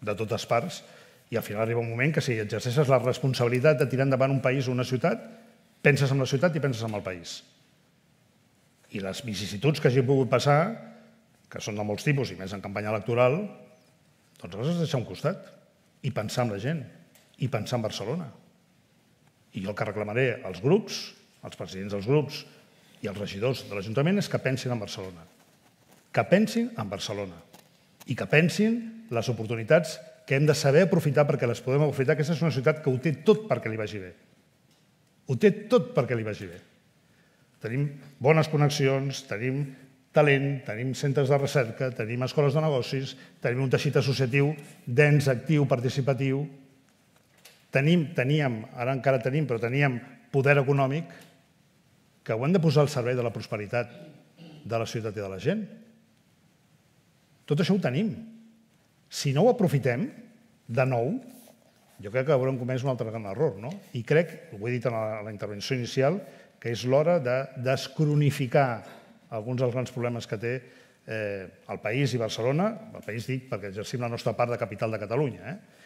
de totes parts. I al final arriba un moment que si exerceixes la responsabilitat de tirar endavant un país o una ciutat, penses en la ciutat i penses en el país. I les vicissituds que hagi pogut passar, que són de molts tipus i més en campanya electoral, doncs les has de deixar a un costat i pensar en la gent, i pensar en Barcelona. I jo el que reclamaré als grups, als presidents dels grups i als regidors de l'Ajuntament és que pensin en Barcelona. Que pensin en Barcelona. I que pensin les oportunitats que hem de saber aprofitar perquè les podem aprofitar. Aquesta és una ciutat que ho té tot perquè li vagi bé. Ho té tot perquè li vagi bé. Tenim bones connexions, tenim talent, tenim centres de recerca, tenim escoles de negocis, tenim un teixit associatiu dens, actiu, participatiu, tenim, teníem, ara encara tenim, però teníem poder econòmic que ho hem de posar al servei de la prosperitat de la ciutat i de la gent. Tot això ho tenim. Si no ho aprofitem, de nou, jo crec que haurem comès un altre gran error, no? I crec, ho he dit en la, intervenció inicial, que és l'hora de descronificar alguns dels grans problemes que té eh, el país i Barcelona, el país dic perquè exercim la nostra part de capital de Catalunya, eh?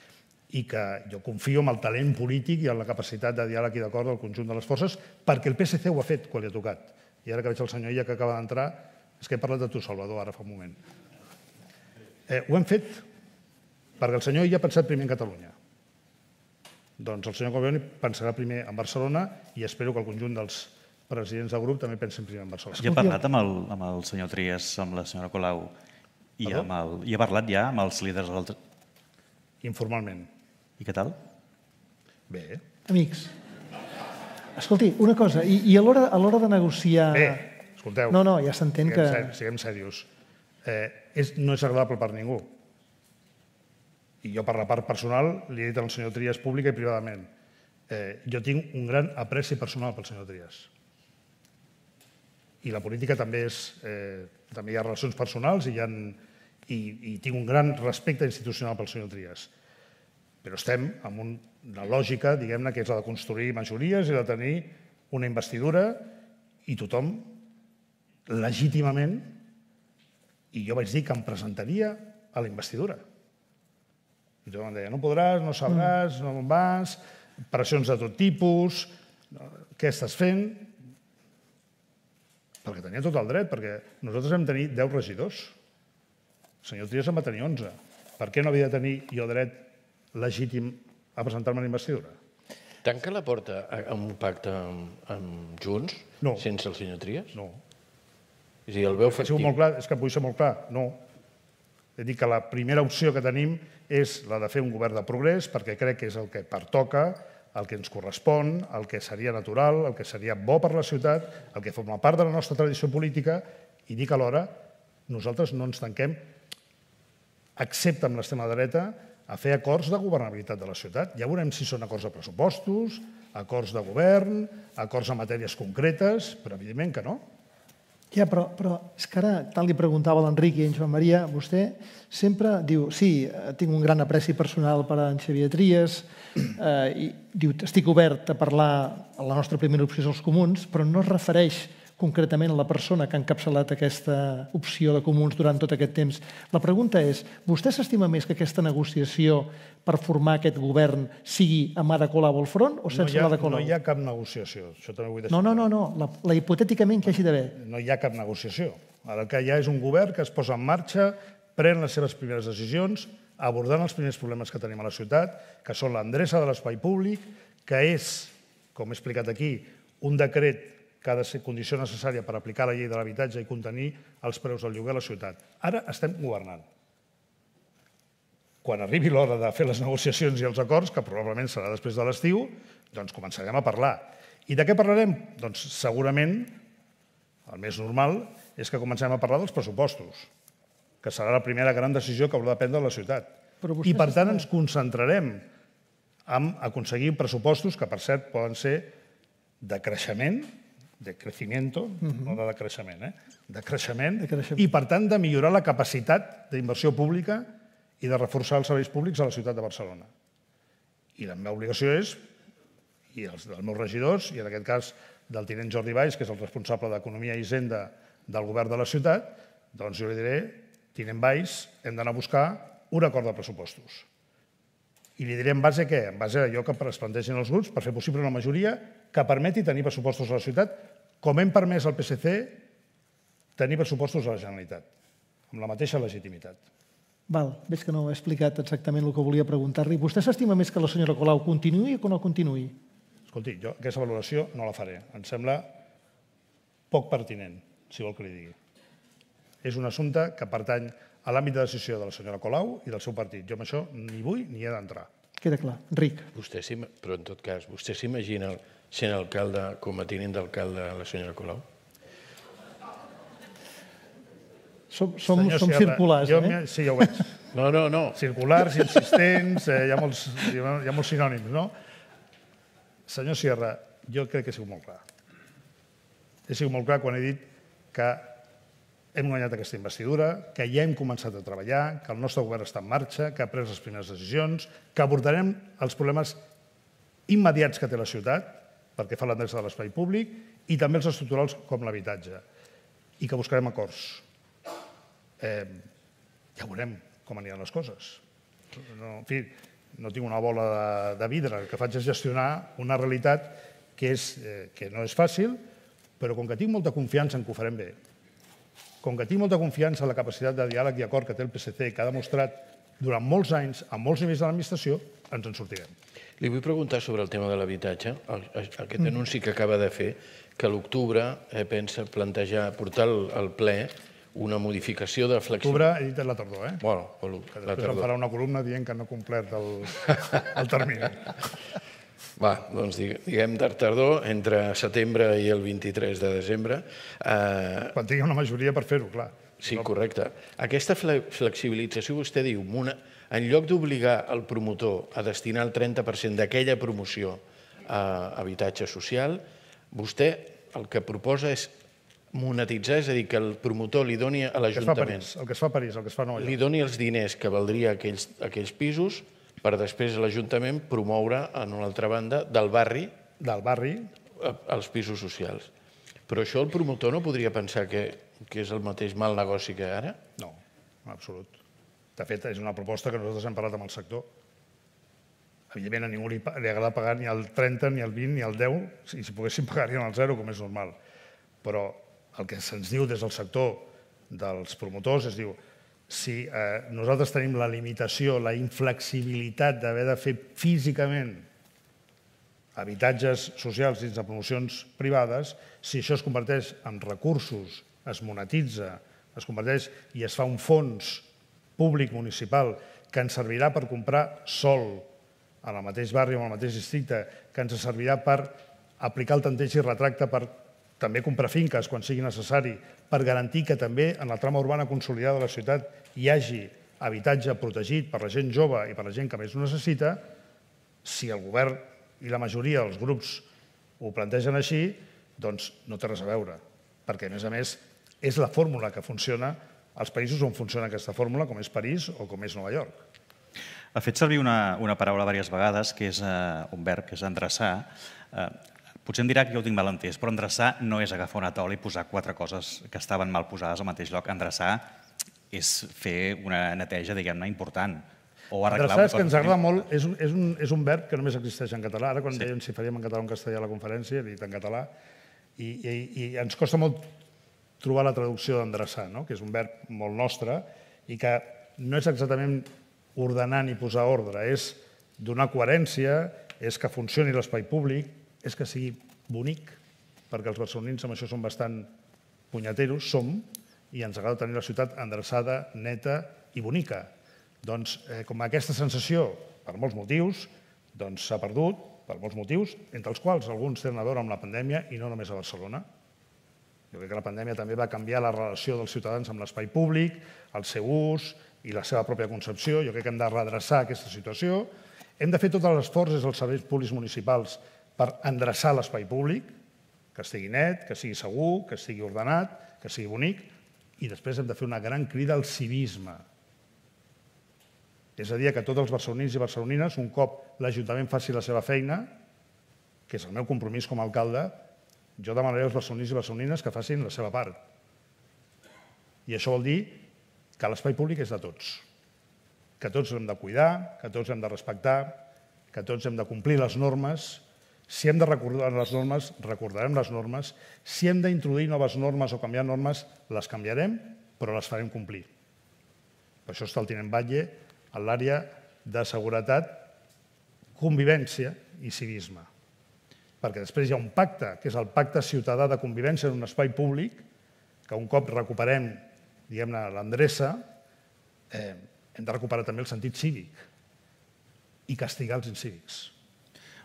i que jo confio en el talent polític i en la capacitat de diàleg i d'acord del conjunt de les forces, perquè el PSC ho ha fet quan li ha tocat. I ara que veig el senyor Illa que acaba d'entrar, és que he parlat de tu, Salvador, ara fa un moment. Eh, ho hem fet perquè el senyor hi ha pensat primer en Catalunya. Doncs el senyor Covioni pensarà primer en Barcelona i espero que el conjunt dels presidents de grup també pensin primer en Barcelona. Ja he parlat amb el, amb el senyor Trias, amb la senyora Colau, i, amb el, i he parlat ja amb els líders del... Informalment. I què tal? Bé. Amics, escolti, una cosa, i, i a l'hora de negociar... Bé, escolteu. No, no, ja s'entén que... Siguem serios. Eh, és, no és agradable per ningú i jo per la part personal li he dit al senyor Trias pública i privadament, eh, jo tinc un gran apreci personal pel senyor Trias. I la política també és, eh, també hi ha relacions personals i, hi ha, i, i tinc un gran respecte institucional pel senyor Trias. Però estem en un, una lògica, diguem-ne, que és la de construir majories i de tenir una investidura i tothom legítimament, i jo vaig dir que em presentaria a la investidura i tothom em deia, no podràs, no sabràs, no vas, pressions de tot tipus, què estàs fent? Perquè tenia tot el dret, perquè nosaltres vam tenir 10 regidors. El senyor Trias en va tenir 11. Per què no havia de tenir jo dret legítim a presentar-me a la investidura? Tanca la porta a un pacte amb, amb Junts no. sense el senyor Trias? No. És a dir, el veu factiu? molt clar, és que vull ser molt clar. No, és a dir, que la primera opció que tenim és la de fer un govern de progrés, perquè crec que és el que pertoca, el que ens correspon, el que seria natural, el que seria bo per la ciutat, el que forma part de la nostra tradició política, i dic alhora, nosaltres no ens tanquem, excepte amb l'extrema dreta, a fer acords de governabilitat de la ciutat. Ja veurem si són acords de pressupostos, acords de govern, acords en matèries concretes, però evidentment que no. Ja, però, però és que ara, tant li preguntava l'Enric i en Joan Maria, vostè sempre diu, sí, eh, tinc un gran apreci personal per a en Xavier Trias, eh, i diu, estic obert a parlar, la nostra primera opció és els comuns, però no es refereix a concretament a la persona que ha encapçalat aquesta opció de comuns durant tot aquest temps. La pregunta és, vostè s'estima més que aquesta negociació per formar aquest govern sigui amb Ada Colau al front o sense no ha, Ada Colau? No hi ha cap negociació, això també vull deixar. No, no, no, no. La, la hipotèticament que hagi d'haver. No hi ha cap negociació. El que hi ha és un govern que es posa en marxa, pren les seves primeres decisions, abordant els primers problemes que tenim a la ciutat, que són l'endreça de l'espai públic, que és, com he explicat aquí, un decret que ha de ser condició necessària per aplicar la llei de l'habitatge i contenir els preus del lloguer a la ciutat. Ara estem governant. Quan arribi l'hora de fer les negociacions i els acords, que probablement serà després de l'estiu, doncs començarem a parlar. I de què parlarem? Doncs segurament, el més normal, és que comencem a parlar dels pressupostos, que serà la primera gran decisió que haurà de prendre la ciutat. I per tant ens concentrarem en aconseguir pressupostos que, per cert, poden ser de creixement de crecimiento, uh -huh. no de decreixement, eh? de creixement, de creixement, i per tant de millorar la capacitat d'inversió pública i de reforçar els serveis públics a la ciutat de Barcelona. I la meva obligació és, i els dels meus regidors, i en aquest cas del tinent Jordi Valls, que és el responsable d'Economia i Hisenda del govern de la ciutat, doncs jo li diré, tinent Valls, hem d'anar a buscar un acord de pressupostos. I li diré en base a què? En base a allò que es plantegin els grups per fer possible una majoria que permeti tenir pressupostos a la ciutat com hem permès al PSC tenir pressupostos a la Generalitat, amb la mateixa legitimitat. Val, veig que no he explicat exactament el que volia preguntar-li. Vostè s'estima més que la senyora Colau continuï o que no continuï? Escolti, jo aquesta valoració no la faré. Em sembla poc pertinent, si vol que li digui. És un assumpte que pertany a l'àmbit de decisió de la senyora Colau i del seu partit. Jo amb això ni vull ni he d'entrar. Queda clar. Enric. Vostè, però en tot cas, vostè s'imagina sent alcalde, com a tinent d'alcalde, la senyora Colau? Som, som, Senyor som Sierra, circulars, jo, eh? Sí, ja ho veig. (laughs) No, no, no. Circulars, insistents, eh, hi, ha molts, hi ha molts sinònims, no? Senyor Sierra, jo crec que he sigut molt clar. He sigut molt clar quan he dit que hem guanyat aquesta investidura, que ja hem començat a treballar, que el nostre govern està en marxa, que ha pres les primeres decisions, que abordarem els problemes immediats que té la ciutat, pel que fa a l'endreça de l'espai públic, i també els estructurals com l'habitatge, i que buscarem acords. Eh, ja veurem com aniran les coses. No, en fi, no tinc una bola de, de vidre, el que faig és gestionar una realitat que, és, eh, que no és fàcil, però com que tinc molta confiança en que ho farem bé, com que tinc molta confiança en la capacitat de diàleg i acord que té el PSC, que ha demostrat durant molts anys, a molts nivells de l'administració, ens en sortirem. Li vull preguntar sobre el tema de l'habitatge. Aquest mm. anunci que acaba de fer, que a l'octubre eh, pensa plantejar, portar al ple una modificació de flexió... Octubre, he dit la tardor, eh? Bueno, la tardor. Després em farà una columna dient que no ha complert el, termini. (laughs) Va, doncs diguem tardor, entre setembre i el 23 de desembre. Eh... Quan tingui una majoria per fer-ho, clar. Sí, correcte. Aquesta flexibilització, vostè diu, una, en lloc d'obligar el promotor a destinar el 30% d'aquella promoció a habitatge social, vostè el que proposa és monetitzar, és a dir, que el promotor li doni a l'Ajuntament... El que es fa a París, el que es fa a Nova York. Li doni els diners que valdria aquells, aquells pisos per després l'Ajuntament promoure en una altra banda del barri... Del barri. ...els pisos socials. Però això el promotor no podria pensar que, que és el mateix mal negoci que ara? No, en absolut. De fet, és una proposta que nosaltres hem parlat amb el sector. Evidentment, a ningú li, li agrada pagar ni el 30, ni el 20, ni el 10, i si poguessin ni el 0, com és normal. Però el que se'ns diu des del sector dels promotors és diu si eh, nosaltres tenim la limitació, la inflexibilitat d'haver de fer físicament habitatges socials dins de promocions privades, si això es converteix en recursos, es monetitza, es converteix i es fa un fons públic municipal que ens servirà per comprar sol en el mateix barri o en el mateix districte, que ens servirà per aplicar el tanteig i retracte per també comprar finques quan sigui necessari, per garantir que també en la trama urbana consolidada de la ciutat hi hagi habitatge protegit per la gent jove i per la gent que més ho necessita, si el govern i la majoria dels grups ho plantegen així, doncs no té res a veure, perquè a més a més és la fórmula que funciona als països on funciona aquesta fórmula, com és París o com és Nova York. Ha fet servir una, una paraula diverses vegades, que és uh, un verb, que és endreçar. Uh, potser em dirà que jo ho tinc mal entès, però endreçar no és agafar una taula i posar quatre coses que estaven mal posades al mateix lloc. Endreçar és fer una neteja, diguem-ne, important. O arreglar Endreçar és que ens agrada molt, és un, és, un, és un verb que només existeix en català. Ara, quan sí. deien si faríem en català o en castellà la conferència, he dit en català, i, i, i ens costa molt trobar la traducció d'endreçar, no? que és un verb molt nostre i que no és exactament ordenar ni posar ordre, és donar coherència, és que funcioni l'espai públic, és que sigui bonic, perquè els barcelonins amb això són bastant punyateros, som, i ens agrada tenir la ciutat endreçada, neta i bonica. Doncs eh, com aquesta sensació, per molts motius, doncs s'ha perdut, per molts motius, entre els quals alguns tenen a veure amb la pandèmia i no només a Barcelona, jo crec que la pandèmia també va canviar la relació dels ciutadans amb l'espai públic, el seu ús i la seva pròpia concepció. Jo crec que hem de redreçar aquesta situació. Hem de fer tots els esforços dels serveis públics municipals per endreçar l'espai públic, que estigui net, que sigui segur, que sigui ordenat, que sigui bonic, i després hem de fer una gran crida al civisme. És a dir, que tots els barcelonins i barcelonines, un cop l'Ajuntament faci la seva feina, que és el meu compromís com a alcalde, jo demanaré als barcelonins i barcelonines que facin la seva part. I això vol dir que l'espai públic és de tots. Que tots hem de cuidar, que tots hem de respectar, que tots hem de complir les normes. Si hem de recordar les normes, recordarem les normes. Si hem d'introduir noves normes o canviar normes, les canviarem, però les farem complir. Per això està el tinent Batlle en l'àrea de seguretat, convivència i civisme perquè després hi ha un pacte, que és el pacte ciutadà de convivència en un espai públic, que un cop recuperem diguem-ne, l'endreça, eh, hem de recuperar també el sentit cívic i castigar els incívics.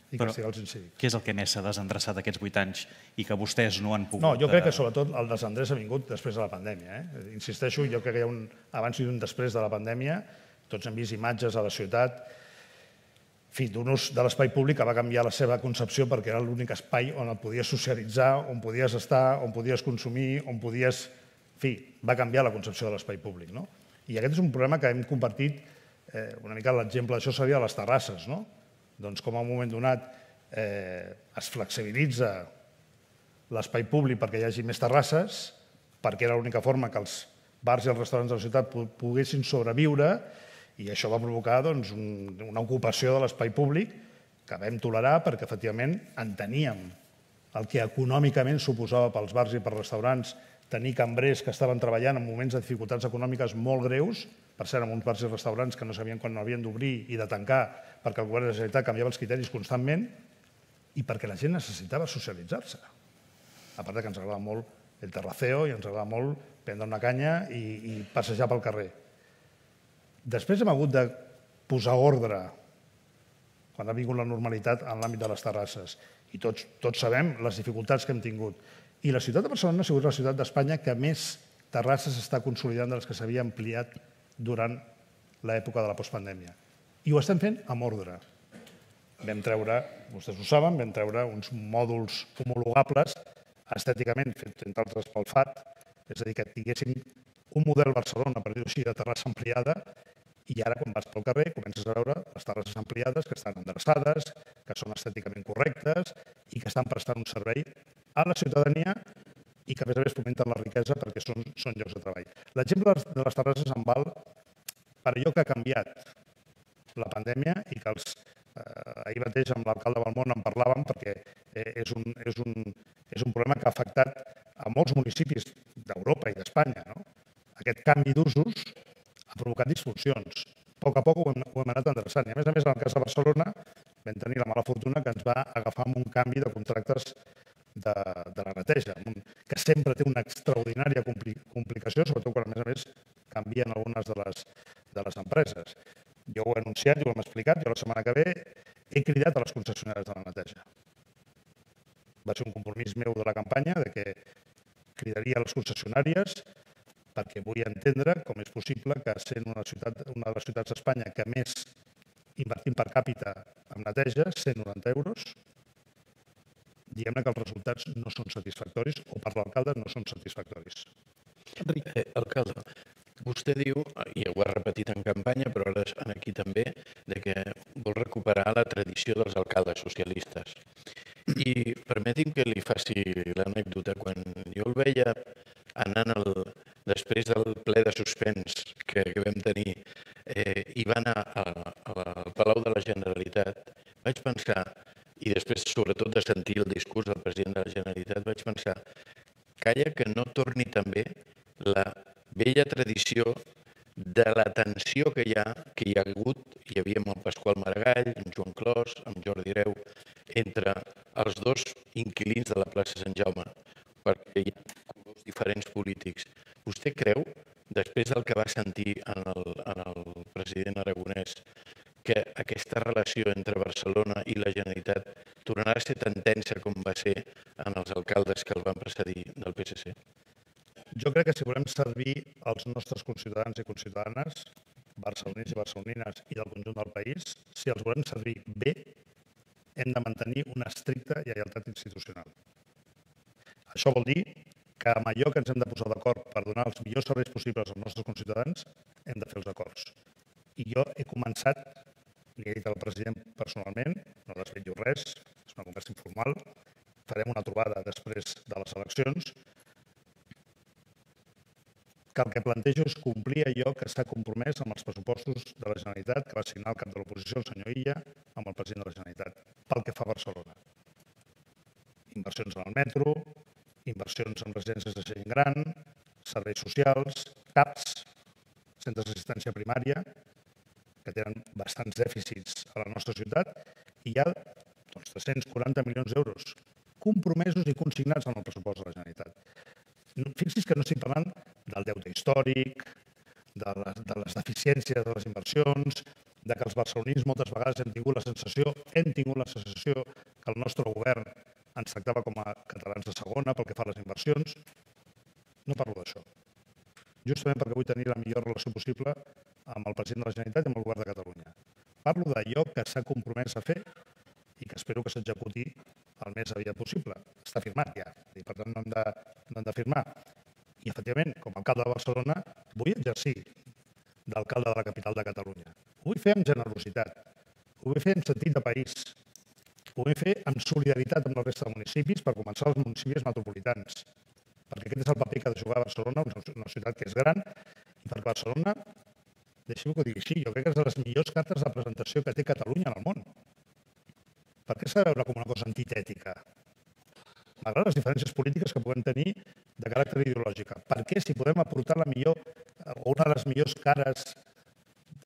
I Però castigar els incívics. què és el que més s'ha desendreçat aquests vuit anys i que vostès no han pogut... No, jo crec que eh, sobretot el desendreç ha vingut després de la pandèmia. Eh? Insisteixo, jo crec que hi ha un abans i un després de la pandèmia. Tots hem vist imatges a la ciutat fi, d'un ús de l'espai públic va canviar la seva concepció perquè era l'únic espai on el podies socialitzar, on podies estar, on podies consumir, on podies... En fi, va canviar la concepció de l'espai públic. No? I aquest és un problema que hem compartit, eh, una mica l'exemple d'això seria les terrasses. No? Doncs com a un moment donat eh, es flexibilitza l'espai públic perquè hi hagi més terrasses, perquè era l'única forma que els bars i els restaurants de la ciutat poguessin sobreviure i això va provocar doncs, un, una ocupació de l'espai públic que vam tolerar perquè, efectivament, enteníem el que econòmicament suposava pels bars i per restaurants tenir cambrers que estaven treballant en moments de dificultats econòmiques molt greus, per cert, en uns bars i restaurants que no sabien quan no havien d'obrir i de tancar perquè el govern de la Generalitat canviava els criteris constantment i perquè la gent necessitava socialitzar-se. A part que ens agradava molt el terraceo i ens agradava molt prendre una canya i, i passejar pel carrer. Després hem hagut de posar ordre quan ha vingut la normalitat en l'àmbit de les terrasses. I tots, tots sabem les dificultats que hem tingut. I la ciutat de Barcelona ha sigut la ciutat d'Espanya que més terrasses està consolidant de les que s'havia ampliat durant l'època de la postpandèmia. I ho estem fent amb ordre. Vam treure, vostès ho saben, vam treure uns mòduls homologables estèticament, fet entre altres pel FAT, és a dir, que tinguéssim un model Barcelona, per dir-ho així, de terrassa ampliada, i ara, quan vas pel carrer, comences a veure les terrasses ampliades que estan endreçades, que són estèticament correctes i que estan prestant un servei a la ciutadania i que, a més a més, fomenten la riquesa perquè són, són llocs de treball. L'exemple de les terrasses en val per allò que ha canviat la pandèmia i que els, eh, ahir mateix amb l'alcalde Valmont en parlàvem perquè eh, és, un, és, un, és un problema que ha afectat a molts municipis d'Europa i d'Espanya. No? Aquest canvi d'usos provocant disfuncions. A poc a poc ho hem, ho hem anat endreçant. I a més a més, en el cas de Barcelona, vam tenir la mala fortuna que ens va agafar amb un canvi de contractes de, de la neteja, que sempre té una extraordinària compli, complicació, sobretot quan, a més a més, canvien algunes de les, de les empreses. Jo ho he anunciat, jo ho hem explicat, jo la setmana que ve he cridat a les concessionàries de la neteja. Va ser un compromís meu de la campanya de que cridaria a les concessionàries perquè vull entendre com és possible que sent una, ciutat, una de les ciutats d'Espanya que més invertim per càpita en neteja, 190 euros, diguem-ne que els resultats no són satisfactoris o per l'alcalde no són satisfactoris. Enric. Eh, alcalde, vostè diu, i ho ha repetit en campanya, però ara aquí també, de que vol recuperar la tradició dels alcaldes socialistes. I permeti'm que li faci l'anècdota. Quan jo el veia anant al, després del ple de suspens que, vam tenir eh, i va anar al Palau de la Generalitat, vaig pensar, i després sobretot de sentir el discurs del president de la Generalitat, vaig pensar, calla que no torni també la vella tradició de la tensió que hi ha, que hi ha hagut, hi havia amb el Pasqual Maragall, amb Joan Clos, amb Jordi Hereu, entre els dos inquilins de servir als nostres conciutadans i conciutadanes, barcelonins i barcelonines i del conjunt del país, si els volem servir bé, hem de mantenir una estricta lleialtat institucional. Això vol dir que amb allò que ens hem de posar d'acord per donar els millors serveis possibles als nostres conciutadans, hem de fer els acords. I jo he començat, li he dit al president personalment, no desvetllo res, és una conversa informal, farem una trobada després de les eleccions que el que plantejo és complir allò que s'ha compromès amb els pressupostos de la Generalitat que va signar el cap de l'oposició, el senyor Illa, amb el president de la Generalitat, pel que fa a Barcelona. Inversions en el metro, inversions en residències de gent gran, serveis socials, CAPs, centres d'assistència primària, que tenen bastants dèficits a la nostra ciutat, i hi ha doncs, 340 milions d'euros compromesos i consignats en el pressupost de la Generalitat. Fixi's que no estic parlant del deute històric, de les, de les deficiències de les inversions, de que els barcelonins moltes vegades hem tingut la sensació, hem tingut la sensació que el nostre govern ens tractava com a catalans de segona pel que fa a les inversions. No parlo d'això. Justament perquè vull tenir la millor relació possible amb el president de la Generalitat i amb el govern de Catalunya. Parlo d'allò que s'ha compromès a fer i que espero que s'executi el més aviat possible. Està firmat ja, i per tant no hem de, no hem de firmar. I efectivament, com a alcalde de Barcelona, vull exercir d'alcalde de la capital de Catalunya. Ho vull fer amb generositat, ho vull fer amb sentit de país, ho vull fer amb solidaritat amb la resta de municipis, per començar els municipis metropolitans, perquè aquest és el paper que ha de jugar a Barcelona, una ciutat que és gran, i per Barcelona, deixeu que ho digui així, jo crec que és de les millors cartes de presentació que té Catalunya en el món. Per què s'ha de veure com una cosa antitètica? Malgrat les diferències polítiques que podem tenir de caràcter ideològic. Per què, si podem aportar la millor, eh, o una de les millors cares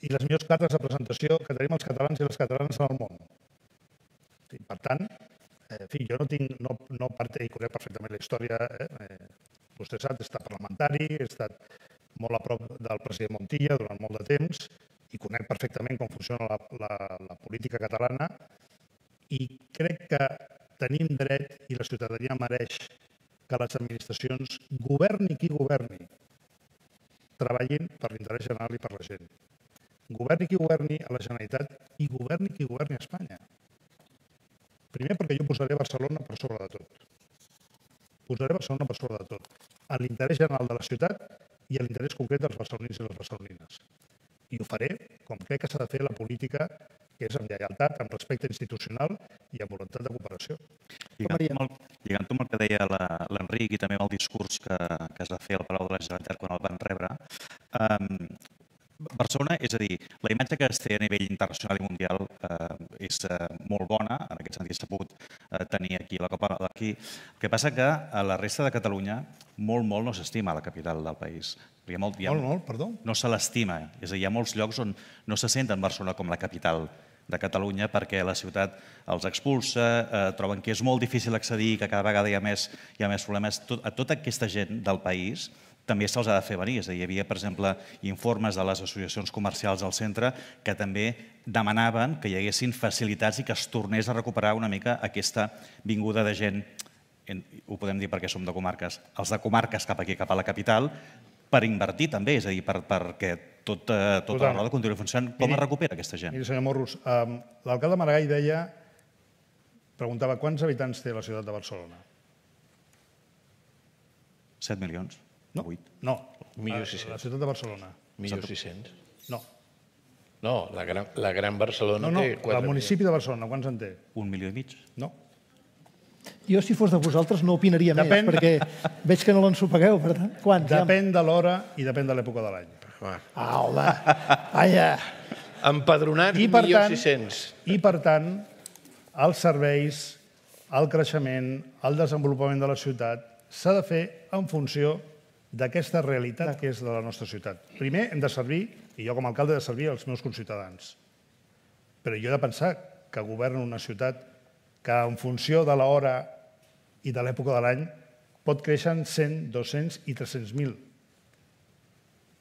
i les millors cartes de presentació que tenim els catalans i les catalanes en el món? I, per tant, eh, en fi, jo no tinc, no, no parte, i conec perfectament la història, eh? eh vostè sap, he estat parlamentari, he estat molt a prop del president Montilla durant molt de temps i conec perfectament com funciona la, la, la política catalana i crec que tenim dret i la ciutadania mereix que les administracions, governi qui governi, treballin per l'interès general i per la gent. Governi qui governi a la Generalitat i governi qui governi a Espanya. Primer perquè jo posaré Barcelona per sobre de tot. Posaré Barcelona per sobre de tot. A l'interès general de la ciutat i a l'interès concret dels barcelonins i les barcelonines. I ho faré com crec que s'ha de fer la política que és amb lleialtat, amb respecte institucional i amb voluntat de cooperació. Lligant amb el, el que deia l'Enric i també amb el discurs que, que es va fer al Palau de la Generalitat quan el van rebre, ehm, Barcelona, és a dir, la imatge que es té a nivell internacional i mundial eh, és eh, molt bona, en aquest sentit s'ha pogut eh, tenir aquí la Copa d'aquí. El que passa que a la resta de Catalunya molt, molt no s'estima la capital del país. molt, molt, molt, perdó? No se l'estima. És a dir, hi ha molts llocs on no se senten Barcelona com la capital de Catalunya perquè la ciutat els expulsa, eh, troben que és molt difícil accedir, que cada vegada hi ha més, hi ha més problemes. Tot, a tota aquesta gent del país també se'ls ha de fer venir. És a dir, hi havia, per exemple, informes de les associacions comercials al centre que també demanaven que hi haguessin facilitats i que es tornés a recuperar una mica aquesta vinguda de gent, ho podem dir perquè som de comarques, els de comarques cap aquí, cap a la capital, per invertir també, és a dir, per, perquè tot, eh, tota la roda continua funcionant. Com miri, es recupera aquesta gent? Miri, senyor Morros, um, l'alcalde Maragall deia, preguntava quants habitants té la ciutat de Barcelona. 7 milions? No, 8. no. Millor ah, La ciutat de Barcelona. 1.600? No. No, la Gran, la gran Barcelona no, no, té 4 milions. El municipi de Barcelona, quants en té? Un milió i mig. No. Jo, si fos de vosaltres, no opinaria Depèn... més, perquè veig que no l'ensopegueu, per tant, quants? Depèn de l'hora i depèn de l'època de l'any. Clar. Ah, home. Vaja. Empadronat, I per tant, 600. I per tant, els serveis, el creixement, el desenvolupament de la ciutat s'ha de fer en funció d'aquesta realitat que és de la nostra ciutat. Primer hem de servir, i jo com a alcalde he de servir els meus conciutadans. Però jo he de pensar que governo una ciutat que en funció de l'hora i de l'època de l'any pot créixer en 100, 200 i 300.000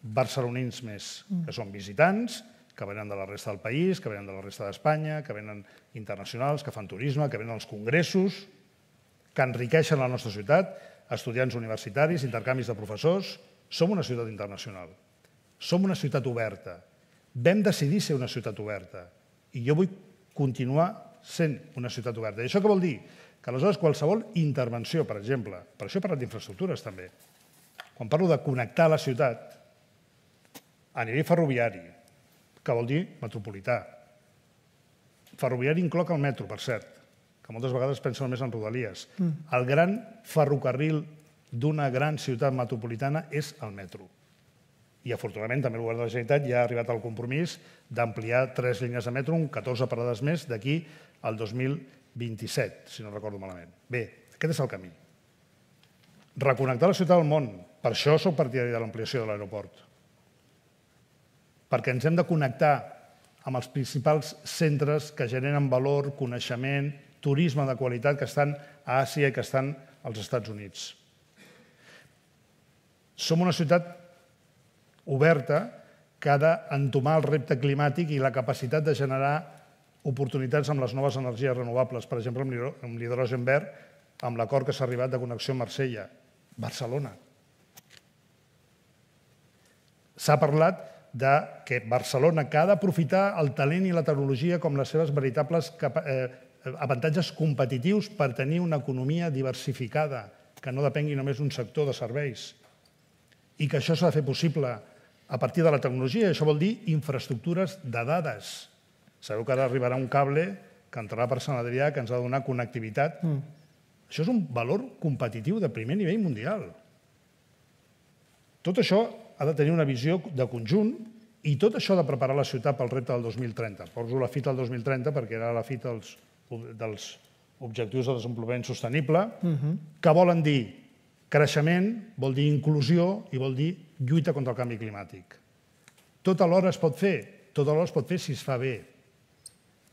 barcelonins més, mm. que són visitants, que venen de la resta del país, que venen de la resta d'Espanya, que venen internacionals, que fan turisme, que venen als congressos, que enriqueixen la nostra ciutat, estudiants universitaris, intercanvis de professors. Som una ciutat internacional. Som una ciutat oberta. Vam decidir ser una ciutat oberta. I jo vull continuar sent una ciutat oberta. I això què vol dir? Que aleshores qualsevol intervenció, per exemple, per això he parlat d'infraestructures també, quan parlo de connectar la ciutat, a nivell ferroviari, que vol dir metropolità. Ferroviari incloc el metro, per cert, que moltes vegades pensa només en Rodalies. Mm. El gran ferrocarril d'una gran ciutat metropolitana és el metro. I afortunadament també el govern de la Generalitat ja ha arribat al compromís d'ampliar tres línies de metro, un 14 parades més, d'aquí al 2027, si no recordo malament. Bé, aquest és el camí. Reconnectar la ciutat al món. Per això sóc partidari de l'ampliació de l'aeroport perquè ens hem de connectar amb els principals centres que generen valor, coneixement, turisme de qualitat que estan a Àsia i que estan als Estats Units. Som una ciutat oberta que ha d'entomar el repte climàtic i la capacitat de generar oportunitats amb les noves energies renovables, per exemple, amb l'hidrogen verd, amb l'acord que s'ha arribat de connexió amb Marsella, Barcelona. S'ha parlat de que Barcelona, que ha d'aprofitar el talent i la tecnologia com les seves veritables eh, avantatges competitius per tenir una economia diversificada, que no depengui només d'un sector de serveis, i que això s'ha de fer possible a partir de la tecnologia. Això vol dir infraestructures de dades. Sabeu que ara arribarà un cable que entrarà per Sant Adrià, que ens ha de donar connectivitat. Mm. Això és un valor competitiu de primer nivell mundial. Tot això ha de tenir una visió de conjunt i tot això de preparar la ciutat pel repte del 2030. Poso la fita al 2030 perquè era la fita dels, dels objectius de desenvolupament sostenible, uh mhm. -huh. que volen dir creixement, vol dir inclusió i vol dir lluita contra el canvi climàtic. Tot alhora es pot fer, tot alhora es pot fer si es fa bé.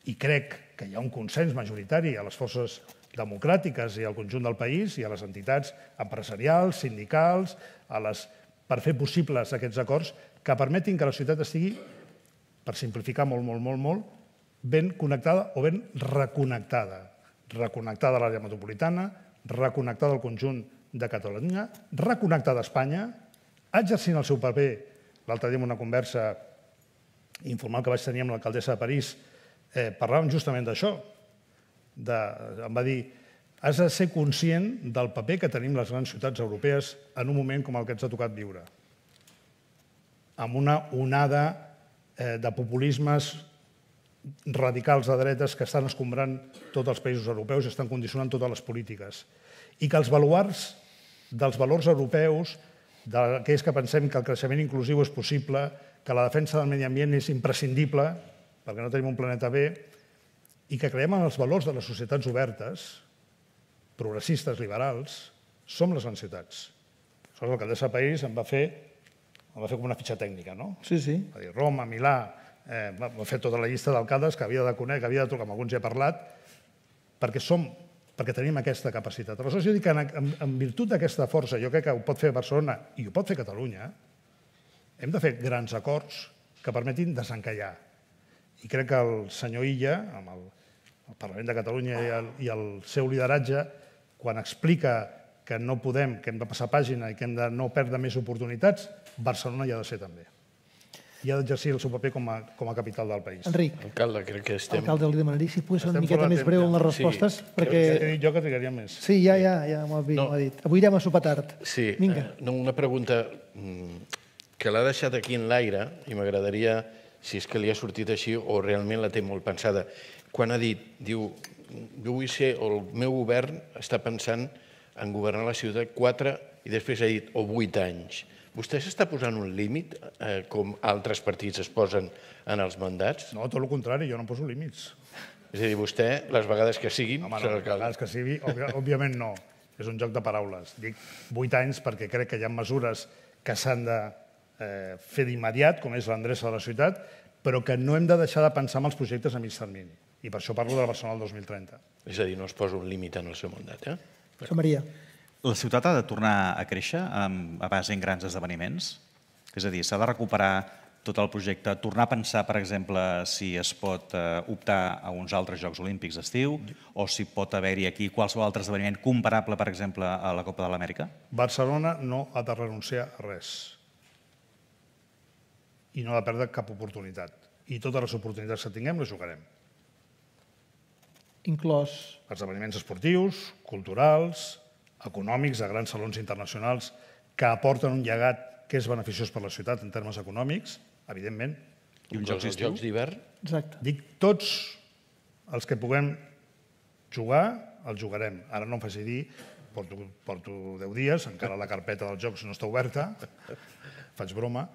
I crec que hi ha un consens majoritari a les forces democràtiques i al conjunt del país i a les entitats empresarials, sindicals, a les per fer possibles aquests acords que permetin que la ciutat estigui, per simplificar molt, molt, molt, molt, ben connectada o ben reconnectada. Reconnectada a l'àrea metropolitana, reconnectada al conjunt de Catalunya, reconnectada a Espanya, exercint el seu paper. L'altre dia en una conversa informal que vaig tenir amb l'alcaldessa de París eh, parlàvem justament d'això. De, em va dir, Has de ser conscient del paper que tenim les grans ciutats europees en un moment com el que ens ha tocat viure, amb una onada eh, de populismes radicals de dretes que estan escombrant tots els països europeus i estan condicionant totes les polítiques. I que els baluars dels valors europeus, d'aquells que pensem que el creixement inclusiu és possible, que la defensa del medi ambient és imprescindible, perquè no tenim un planeta bé, i que creiem en els valors de les societats obertes, progressistes, liberals, som les vencitats. Aleshores, l'alcaldessa París em va fer, em va fer com una fitxa tècnica, no? Sí, sí. Va dir, Roma, Milà, eh, va fer tota la llista d'alcaldes que havia de conèixer, que havia de trucar, amb alguns ja he parlat, perquè som perquè tenim aquesta capacitat. Aleshores, jo dic que en, en, en virtut d'aquesta força, jo crec que ho pot fer Barcelona i ho pot fer Catalunya, hem de fer grans acords que permetin desencallar. I crec que el senyor Illa, amb el, el Parlament de Catalunya i el, i el seu lideratge, quan explica que no podem, que hem de passar pàgina i que hem de no perdre més oportunitats, Barcelona hi ha de ser també i ha d'exercir el seu paper com a, com a capital del país. Enric. Alcalde, crec que estem... Alcalde, li demanaria si pogués ser una miqueta més breu en les respostes, sí, perquè... Que jo que trigaria més. Sí, ja, ja, ja m'ho ha, dit, dit. Avui irem a sopar tard. Sí, Vinga. Eh, no, una pregunta mm, que l'ha deixat aquí en l'aire i m'agradaria si és que li ha sortit així o realment la té molt pensada. Quan ha dit, diu, jo vull ser, o el meu govern està pensant en governar la ciutat quatre i després ha dit, o vuit anys. Vostè s'està posant un límit, eh, com altres partits es posen en els mandats? No, tot el contrari, jo no poso límits. És a dir, vostè, les vegades que siguin... Home, no, les vegades que sigui, òbviament no. És un joc de paraules. Dic vuit anys perquè crec que hi ha mesures que s'han de eh, fer d'immediat, com és l'endreça de la ciutat, però que no hem de deixar de pensar en els projectes a mig termini. I per això parlo de la Barcelona del 2030. És a dir, no es posa un límit en el seu mandat. Eh? Josep Maria. La ciutat ha de tornar a créixer a base en grans esdeveniments? És a dir, s'ha de recuperar tot el projecte, tornar a pensar, per exemple, si es pot eh, optar a uns altres Jocs Olímpics d'estiu o si pot haver-hi aquí qualsevol altre esdeveniment comparable, per exemple, a la Copa de l'Amèrica? Barcelona no ha de renunciar a res i no ha de perdre cap oportunitat. I totes les oportunitats que tinguem les jugarem inclòs... Esdeveniments esportius, culturals, econòmics, a grans salons internacionals que aporten un llegat que és beneficiós per la ciutat en termes econòmics, evidentment. I uns jocs, jocs d'hivern? Exacte. Dic, tots els que puguem jugar, els jugarem. Ara no em faci dir, porto, porto 10 dies, encara la carpeta dels jocs no està oberta, faig broma,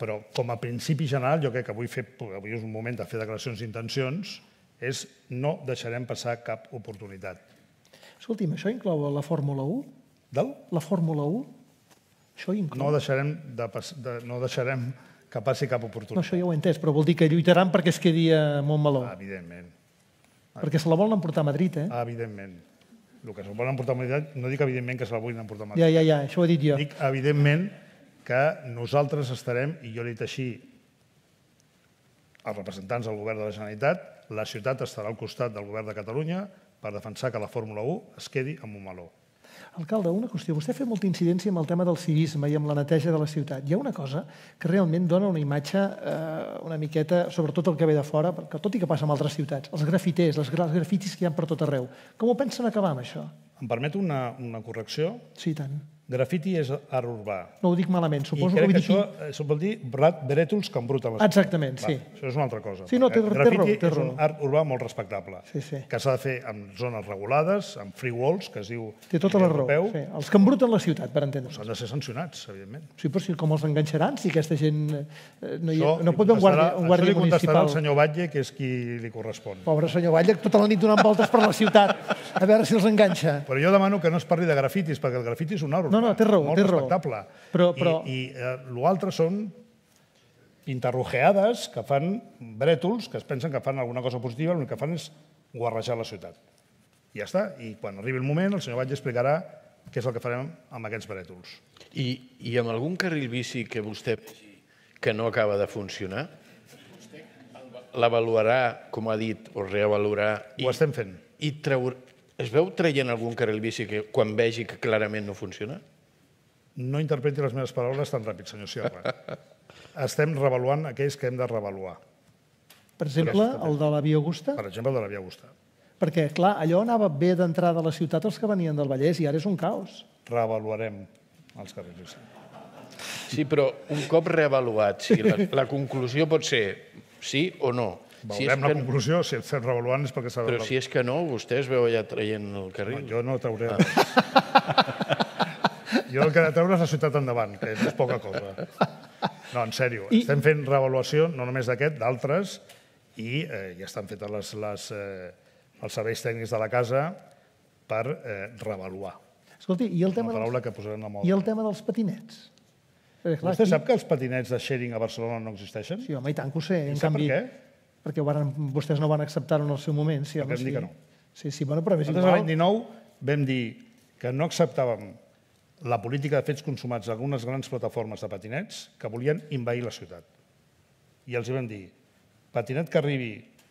però com a principi general jo crec que avui, fer, avui és un moment de fer declaracions d'intencions, és no deixarem passar cap oportunitat. Escolti'm, això inclou la Fórmula 1? Del? La Fórmula 1? Això inclou... No deixarem, de pas... de... no deixarem que passi cap oportunitat. No, això ja ho he entès, però vol dir que lluitaran perquè es quedi a Montmeló. Ah, evidentment. Perquè se la volen portar a Madrid, eh? Ah, evidentment. El que se la volen portar a Madrid, no dic evidentment que se la vulguin portar a Madrid. Ja, ja, ja, això ho he dit jo. Dic evidentment que nosaltres estarem, i jo he dit així, els representants del govern de la Generalitat, la ciutat estarà al costat del govern de Catalunya per defensar que la Fórmula 1 es quedi amb un meló. Alcalde, una qüestió. Vostè ha fet molta incidència amb el tema del civisme i amb la neteja de la ciutat. Hi ha una cosa que realment dona una imatge eh, una miqueta, sobretot el que ve de fora, perquè tot i que passa en altres ciutats, els grafiters, els, els grafitis que hi ha per tot arreu. Com ho pensen acabar amb això? Em permet una, una correcció? Sí, tant. Graffiti és art urbà. No ho dic malament, suposo que ho dic... I crec que això, això eh, vol dir brat, brètols que embruten les Exactament, sí. això és una altra cosa. Sí, no, té, eh, té raó, Graffiti és un art urbà molt respectable, sí, sí. que s'ha de fer en zones regulades, en free walls, que es diu... Té tota la raó, sí. Els que embruten la ciutat, per entendre's. S'han de ser sancionats, evidentment. Sí, però si, com els enganxaran, si aquesta gent... Eh, no, hi, no pot haver un guàrdia, municipal... Això li contestarà el senyor Batlle, que és qui li correspon. Pobre senyor Batlle, tota la nit donant voltes per la ciutat, a veure si els enganxa. Però jo demano que no es parli de grafitis, perquè el grafiti és un art urbà no, té raó, molt té raó. Però, però... I, i eh, l'altre són pintarrojeades que fan brètols, que es pensen que fan alguna cosa positiva, l'únic que fan és guarrejar la ciutat. I ja està. I quan arribi el moment, el senyor Batlle explicarà què és el que farem amb aquests brètols. I, I amb algun carril bici que vostè que no acaba de funcionar, l'avaluarà, com ha dit, o reavaluarà... I, estem fent. I treur, es veu traient algun el bici que quan vegi que clarament no funciona? No interpreti les meves paraules tan ràpid, senyor Sierra. (laughs) Estem revaluant aquells que hem de revaluar. Per exemple, el de la Via Augusta? Per exemple, el de la Via Augusta. Perquè, clar, allò anava bé d'entrada a la ciutat els que venien del Vallès i ara és un caos. Revaluarem els carrers. bici. Sí, però un cop reavaluat, sí, la, la conclusió pot ser sí o no. Veurem si la que... conclusió, si et fem revaluant és perquè s'ha de... Però si és que no, vostè es veu allà traient el carril. No, jo no trauré. Ah. jo el que he de treure és la ciutat endavant, que és poca cosa. No, en sèrio, I... estem fent revaluació, no només d'aquest, d'altres, i eh, ja estan fetes les, les, eh, els serveis tècnics de la casa per eh, revaluar. Escolti, i el, tema dels... que molt... i el tema dels patinets? Perquè, clar, Vostè aquí... sap que els patinets de sharing a Barcelona no existeixen? Sí, home, i tant que ho sé. I en sap canvi... per què? perquè van, vostès no van acceptar-ho en el seu moment. Sí, vam sí. dir que no. Sí, sí, bueno, però més Nosaltres igual... l'any 19 vam dir que no acceptàvem la política de fets consumats d'algunes grans plataformes de patinets que volien invair la ciutat. I els hi vam dir, patinet que arribi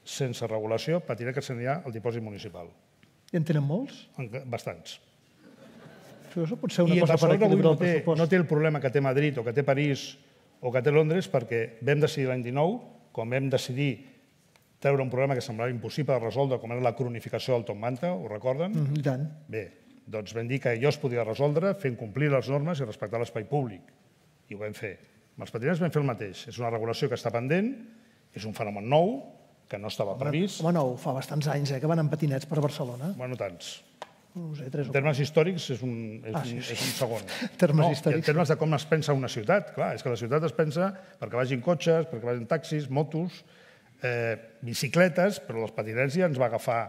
sense regulació, patinet que s'anirà al dipòsit municipal. I en tenen molts? Bastants. Però això pot ser una I cosa per equilibrar no el pressupost. No té el problema que té Madrid o que té París o que té Londres perquè vam decidir l'any 19, com vam decidir treure un problema que semblava impossible de resoldre, com era la cronificació del Tom Manta, ho recorden? Mm -hmm, I tant. Bé, doncs vam dir que allò es podia resoldre fent complir les normes i respectar l'espai públic. I ho vam fer. Amb els patinets vam fer el mateix. És una regulació que està pendent, és un fenomen nou, que no estava home, previst. Home, no, fa bastants anys eh, que van amb patinets per Barcelona. Bueno, tants. No sé, tres o en termes històrics és un, és ah, sí, sí. Un, és un segon. (laughs) termes no, històrics. En termes de com es pensa una ciutat, clar, és que la ciutat es pensa perquè vagin cotxes, perquè vagin taxis, motos, eh, bicicletes, però les patinets ja ens va agafar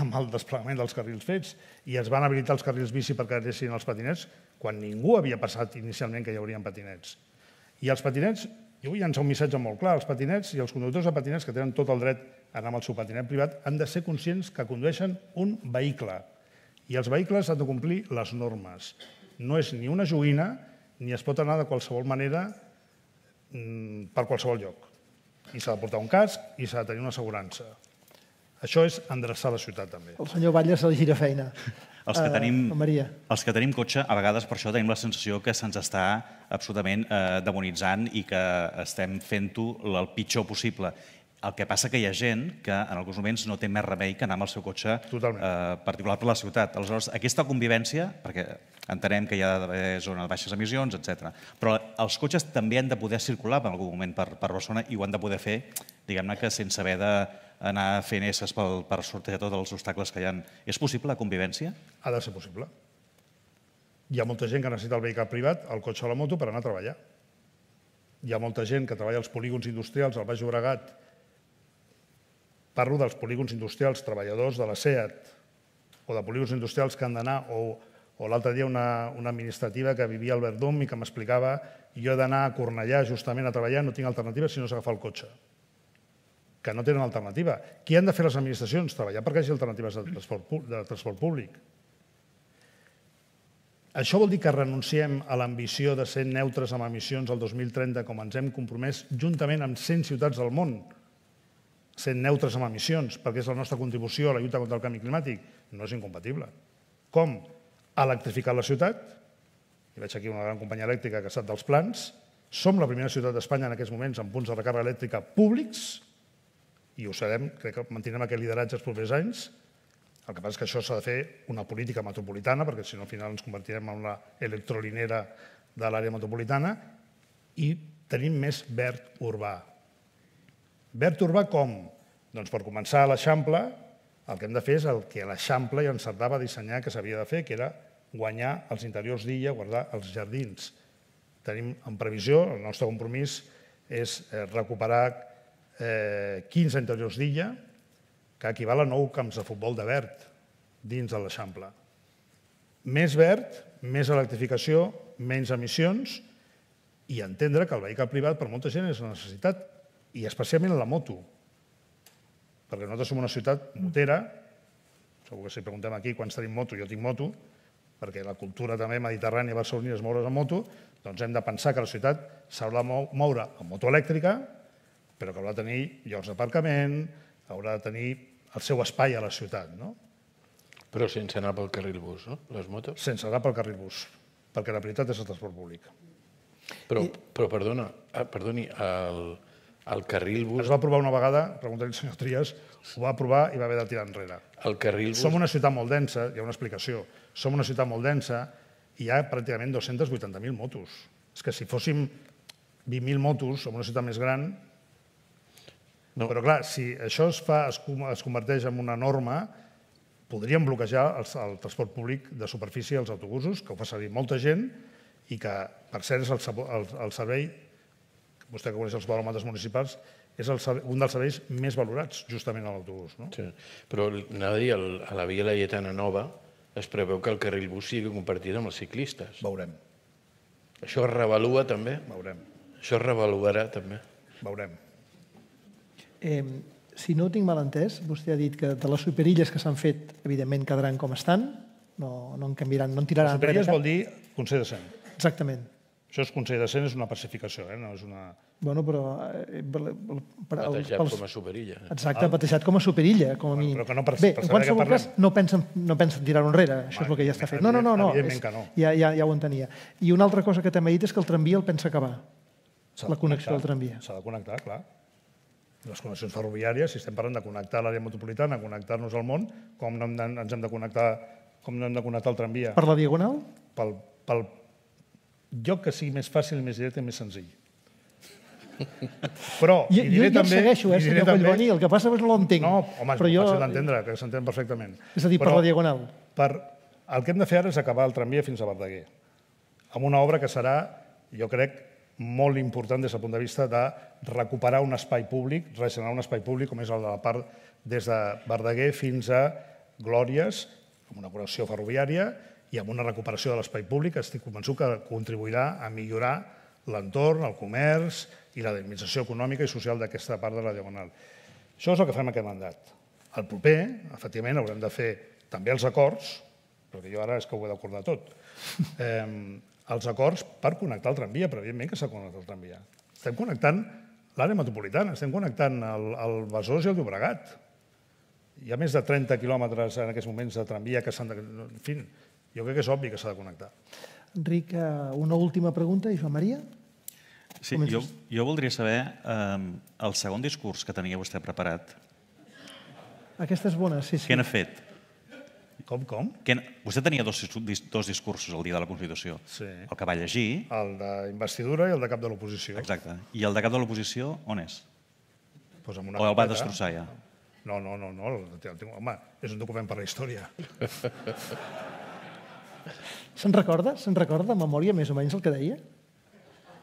amb el desplegament dels carrils fets i es van habilitar els carrils bici perquè anessin els patinets quan ningú havia passat inicialment que hi haurien patinets. I els patinets, jo vull llançar un missatge molt clar, els patinets i els conductors de patinets que tenen tot el dret a anar amb el seu patinet privat han de ser conscients que condueixen un vehicle i els vehicles han de complir les normes. No és ni una joguina ni es pot anar de qualsevol manera mm, per qualsevol lloc i s'ha de portar un casc i s'ha de tenir una assegurança. Això és endreçar la ciutat, també. El senyor Batlle se li gira feina. els que, eh, tenim, uh, Maria. els que tenim cotxe, a vegades per això tenim la sensació que se'ns està absolutament eh, demonitzant i que estem fent-ho el pitjor possible. El que passa que hi ha gent que en alguns moments no té més remei que anar amb el seu cotxe eh, particular per la ciutat. Aleshores, aquesta convivència, perquè entenem que hi ha zona de baixes emissions, etc. Però els cotxes també han de poder circular en algun moment per, per Barcelona i ho han de poder fer, diguem-ne que sense haver anar fent esses pel, per sortejar tots els obstacles que hi ha. És possible la convivència? Ha de ser possible. Hi ha molta gent que necessita el vehicle privat, el cotxe o la moto per anar a treballar. Hi ha molta gent que treballa als polígons industrials al Baix Llobregat Parlo dels polígons industrials, treballadors de la SEAT, o de polígons industrials que han d'anar, o, o l'altre dia una, una administrativa que vivia al Verdum i que m'explicava jo he d'anar a Cornellà justament a treballar, no tinc alternativa si no s'agafa el cotxe que no tenen alternativa. Qui han de fer les administracions? Treballar perquè hi hagi alternatives de transport, de transport públic. Això vol dir que renunciem a l'ambició de ser neutres amb emissions al 2030 com ens hem compromès juntament amb 100 ciutats del món ser neutres amb emissions, perquè és la nostra contribució a la lluita contra el canvi climàtic, no és incompatible. Com? Electrificar la ciutat, i veig aquí una gran companyia elèctrica que estat dels plans, som la primera ciutat d'Espanya en aquests moments amb punts de recàrrega elèctrica públics, i ho sabem, crec que mantindrem aquest lideratge els propers anys, el que passa és que això s'ha de fer una política metropolitana, perquè si no al final ens convertirem en una electrolinera de l'àrea metropolitana, i tenim més verd urbà, Verd urbà com? Doncs per començar a l'Eixample, el que hem de fer és el que l'Eixample ja encertava a dissenyar que s'havia de fer, que era guanyar els interiors d'illa, guardar els jardins. Tenim en previsió, el nostre compromís és eh, recuperar eh, 15 interiors d'illa, que equival a 9 camps de futbol de verd dins de l'Eixample. Més verd, més electrificació, menys emissions i entendre que el vehicle privat per molta gent és una necessitat i especialment la moto, perquè nosaltres som una ciutat motera, segur que si preguntem aquí quants tenim moto, jo tinc moto, perquè la cultura també mediterrània Barcelona es moure's amb moto, doncs hem de pensar que la ciutat s'haurà de moure amb moto elèctrica, però que haurà de tenir llocs d'aparcament, haurà de tenir el seu espai a la ciutat. No? Però sense anar pel carril bus, no? Les motos? Sense anar pel carril bus, perquè la prioritat és el transport públic. Però, I... però perdona, ah, perdoni, el, el carril bus... Es va provar una vegada, preguntant el senyor Trias, ho va provar i va haver de tirar enrere. El carril bus... Som una ciutat molt densa, hi ha una explicació, som una ciutat molt densa i hi ha pràcticament 280.000 motos. És que si fóssim 20.000 motos en una ciutat més gran... No. Però clar, si això es, fa, es, es converteix en una norma, podríem bloquejar el, el transport públic de superfície, els autobusos, que ho fa servir molta gent i que, per cert, és el, el, el servei vostè que coneix els baròmetres municipals, és el, un dels serveis més valorats justament a l'autobús. No? Sí. Però anava a dir, a la Via Laietana Nova es preveu que el carril bus sigui compartit amb els ciclistes. Veurem. Això es revalua també? Veurem. Això es revaluarà també? Veurem. Eh, si no ho tinc mal entès, vostè ha dit que de les superilles que s'han fet, evidentment quedaran com estan, no, no en canviaran, no en tiraran. Les superilles vol dir Consell de Sant. Exactament. Això Consell de Cent, és una pacificació, eh? no és una... Bueno, però... Eh, per, per, patejat pels... com a superilla. Exacte, ah. patejat com a superilla, com a mínim. Bueno, però que no per, Bé, en qualsevol cas, no pensen, no pensen tirar-ho enrere, això és el que ja està fet. No, no, no, no, és, no. Ja, ja, ja ho entenia. I una altra cosa que també he dit és que el tramvia el pensa acabar, la connexió del tramvia. S'ha de connectar, clar. Les connexions ferroviàries, si estem parlant de connectar l'àrea metropolitana, connectar-nos al món, com no hem de, ens hem de connectar com no hem de connectar el tramvia? Per la diagonal? Pel, pel, jo que sigui més fàcil, més directe i més senzill. (laughs) Però, jo, diré jo, també, jo segueixo, eh, senyor també, Collboni, el que passa és que no l'entenc. No, home, però jo... d'entendre, que s'entén perfectament. És a dir, però, per la diagonal. Per, el que hem de fer ara és acabar el tramvia fins a Verdaguer, amb una obra que serà, jo crec, molt important des del punt de vista de recuperar un espai públic, regenerar un espai públic, com és el de la part des de Verdaguer fins a Glòries, amb una connexió ferroviària, i amb una recuperació de l'espai públic estic convençut que contribuirà a millorar l'entorn, el comerç i la dinamització econòmica i social d'aquesta part de la Diagonal. Això és el que farem aquest mandat. El proper, efectivament, haurem de fer també els acords, perquè jo ara és que ho he d'acordar tot, (laughs) eh, els acords per connectar el tramvia, però evidentment que s'ha connectat el tramvia. Estem connectant l'àrea metropolitana, estem connectant el, el Besòs i el Llobregat. Hi ha més de 30 quilòmetres en aquests moments de tramvia que s'han de... En fi, jo crec que és obvi que s'ha de connectar. Enric, eh, una última pregunta, i Joan Maria? Sí, jo, jo voldria saber eh, el segon discurs que tenia vostè preparat. Aquesta és bona, sí, sí. Què n'ha fet? Com, com? Que, vostè tenia dos, dos discursos el dia de la Constitució. Sí. El que va llegir... El d'investidura i el de cap de l'oposició. Exacte. I el de cap de l'oposició, on és? Pues amb una o el va destrossar ja? No, no, no, no. Home, és un document per la història. (laughs) Se'n recorda? Se'n recorda de memòria més o menys el que deia?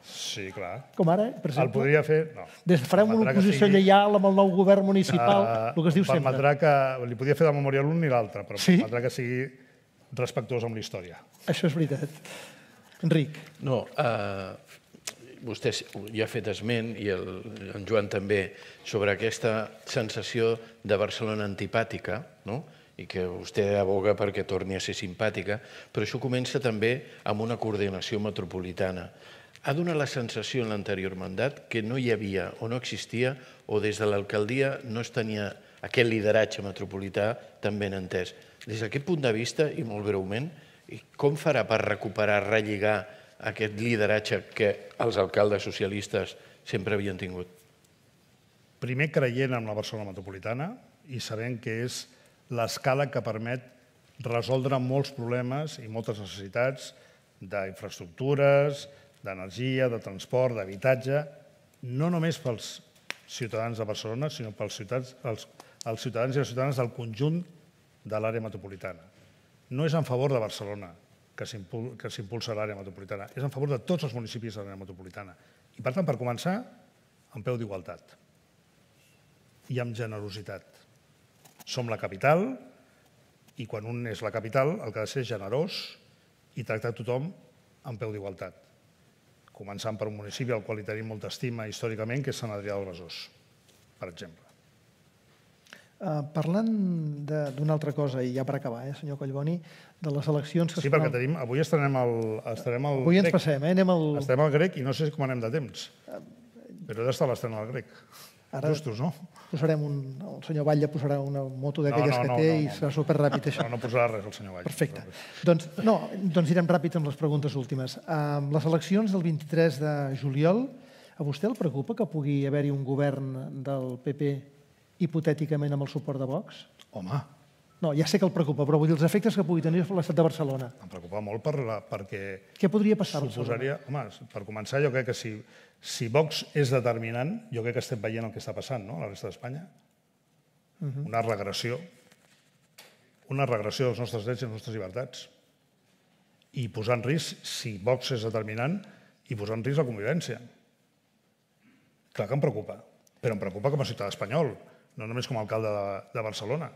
Sí, clar. Com ara, eh, per exemple. El podria fer... No. Des farem una oposició sigui... lleial amb el nou govern municipal, uh, el que es diu sempre. que... Li podia fer de memòria l'un ni l'altre, però sí? permetrà que sigui respectuós amb la història. Això és veritat. Enric. No, uh, vostè ja ha fet esment, i el, en Joan també, sobre aquesta sensació de Barcelona antipàtica, no? i que vostè aboga perquè torni a ser simpàtica, però això comença també amb una coordinació metropolitana. Ha donat la sensació en l'anterior mandat que no hi havia o no existia o des de l'alcaldia no es tenia aquest lideratge metropolità tan ben entès. Des d'aquest punt de vista, i molt breument, com farà per recuperar, relligar aquest lideratge que els alcaldes socialistes sempre havien tingut? Primer, creient en la Barcelona metropolitana i sabent que és l'escala que permet resoldre molts problemes i moltes necessitats d'infraestructures, d'energia, de transport, d'habitatge, no només pels ciutadans de Barcelona, sinó pels ciutats, els, els ciutadans i les ciutadanes del conjunt de l'àrea metropolitana. No és en favor de Barcelona que s'impulsa l'àrea metropolitana, és en favor de tots els municipis de l'àrea metropolitana. I per tant, per començar, en peu d'igualtat i amb generositat som la capital i quan un és la capital el que ha de ser generós i tractar tothom amb peu d'igualtat. Començant per un municipi al qual hi tenim molta estima històricament, que és Sant Adrià del Besòs, per exemple. Uh, parlant d'una altra cosa, i ja per acabar, eh, senyor Collboni, de les eleccions... Que sí, perquè tenim, avui estrenem el, estarem al avui grec. Avui ens passem, eh? anem al... Estrenem al grec i no sé com anem de temps, uh, però he d'estar l'estrena al grec. Ara Justos, no? Posarem un, el senyor Batlle posarà una moto d'aquelles no, no, no, que té no, no, i serà superràpid això. No, no posarà res el senyor Batlle. Perfecte. Doncs, no, doncs irem ràpid amb les preguntes últimes. Amb les eleccions del 23 de juliol, a vostè el preocupa que pugui haver-hi un govern del PP hipotèticament amb el suport de Vox? Home, no, ja sé que el preocupa, però vull dir els efectes que pugui tenir l'estat de Barcelona. Em preocupa molt per la, perquè... Què podria passar? Suposaria, home, per començar, jo crec que si, si Vox és determinant, jo crec que estem veient el que està passant no? a la resta d'Espanya. Uh mhm. -huh. Una regressió. Una regressió dels nostres drets i les nostres llibertats. I posar en risc, si Vox és determinant, i posar en risc la convivència. Clar que em preocupa, però em preocupa com a ciutadà espanyol, no només com a alcalde de, de Barcelona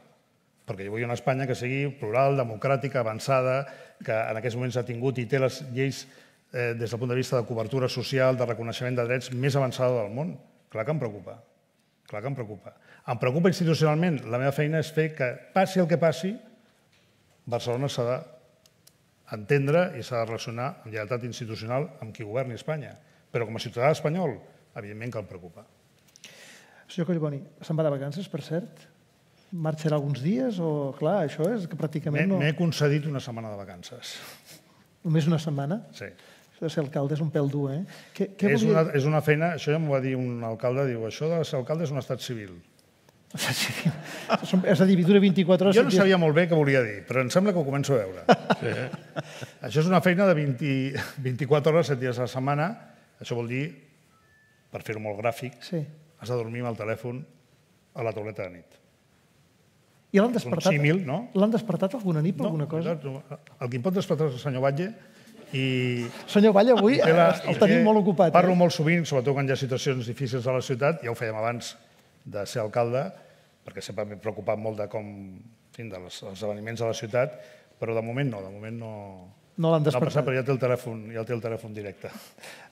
perquè jo vull una Espanya que sigui plural, democràtica, avançada, que en aquests moments ha tingut i té les lleis eh, des del punt de vista de cobertura social, de reconeixement de drets, més avançada del món. Clar que em preocupa. Clar que em preocupa. Em preocupa institucionalment. La meva feina és fer que, passi el que passi, Barcelona s'ha d'entendre i s'ha de relacionar amb lleialtat institucional amb qui governi Espanya. Però com a ciutadà espanyol, evidentment que em preocupa. Senyor Collboni, se'n va de vacances, per cert? marxarà alguns dies o, clar, això és que pràcticament no... M'he concedit una setmana de vacances. Només una setmana? Sí. Això de ser alcalde és un pèl dur, eh? Què, què és, una, és una feina, això ja m'ho va dir un alcalde, diu, això de ser alcalde és un estat civil. és a dir, dura 24 hores... Jo no sabia molt bé què volia dir, però em sembla que ho començo a veure. Sí. Això és una feina de 20, 24 hores, 7 dies a la setmana. Això vol dir, per fer-ho molt gràfic, sí. has de dormir amb el telèfon a la tauleta de nit. I l'han despertat, símil, no? l'han despertat alguna nit per no, alguna cosa? No, el que em pot despertar és el senyor Batlle, i... Senyor Batlle, avui la, eh, el tenim molt ocupat. Eh? Parlo eh? molt sovint, sobretot quan hi ha situacions difícils a la ciutat, ja ho fèiem abans de ser alcalde, perquè sempre m'he preocupat molt de com, en fi, dels esdeveniments de la ciutat, però de moment no, de moment no, no l'han despertat. No, però ja té el telèfon, ja té el telèfon directe.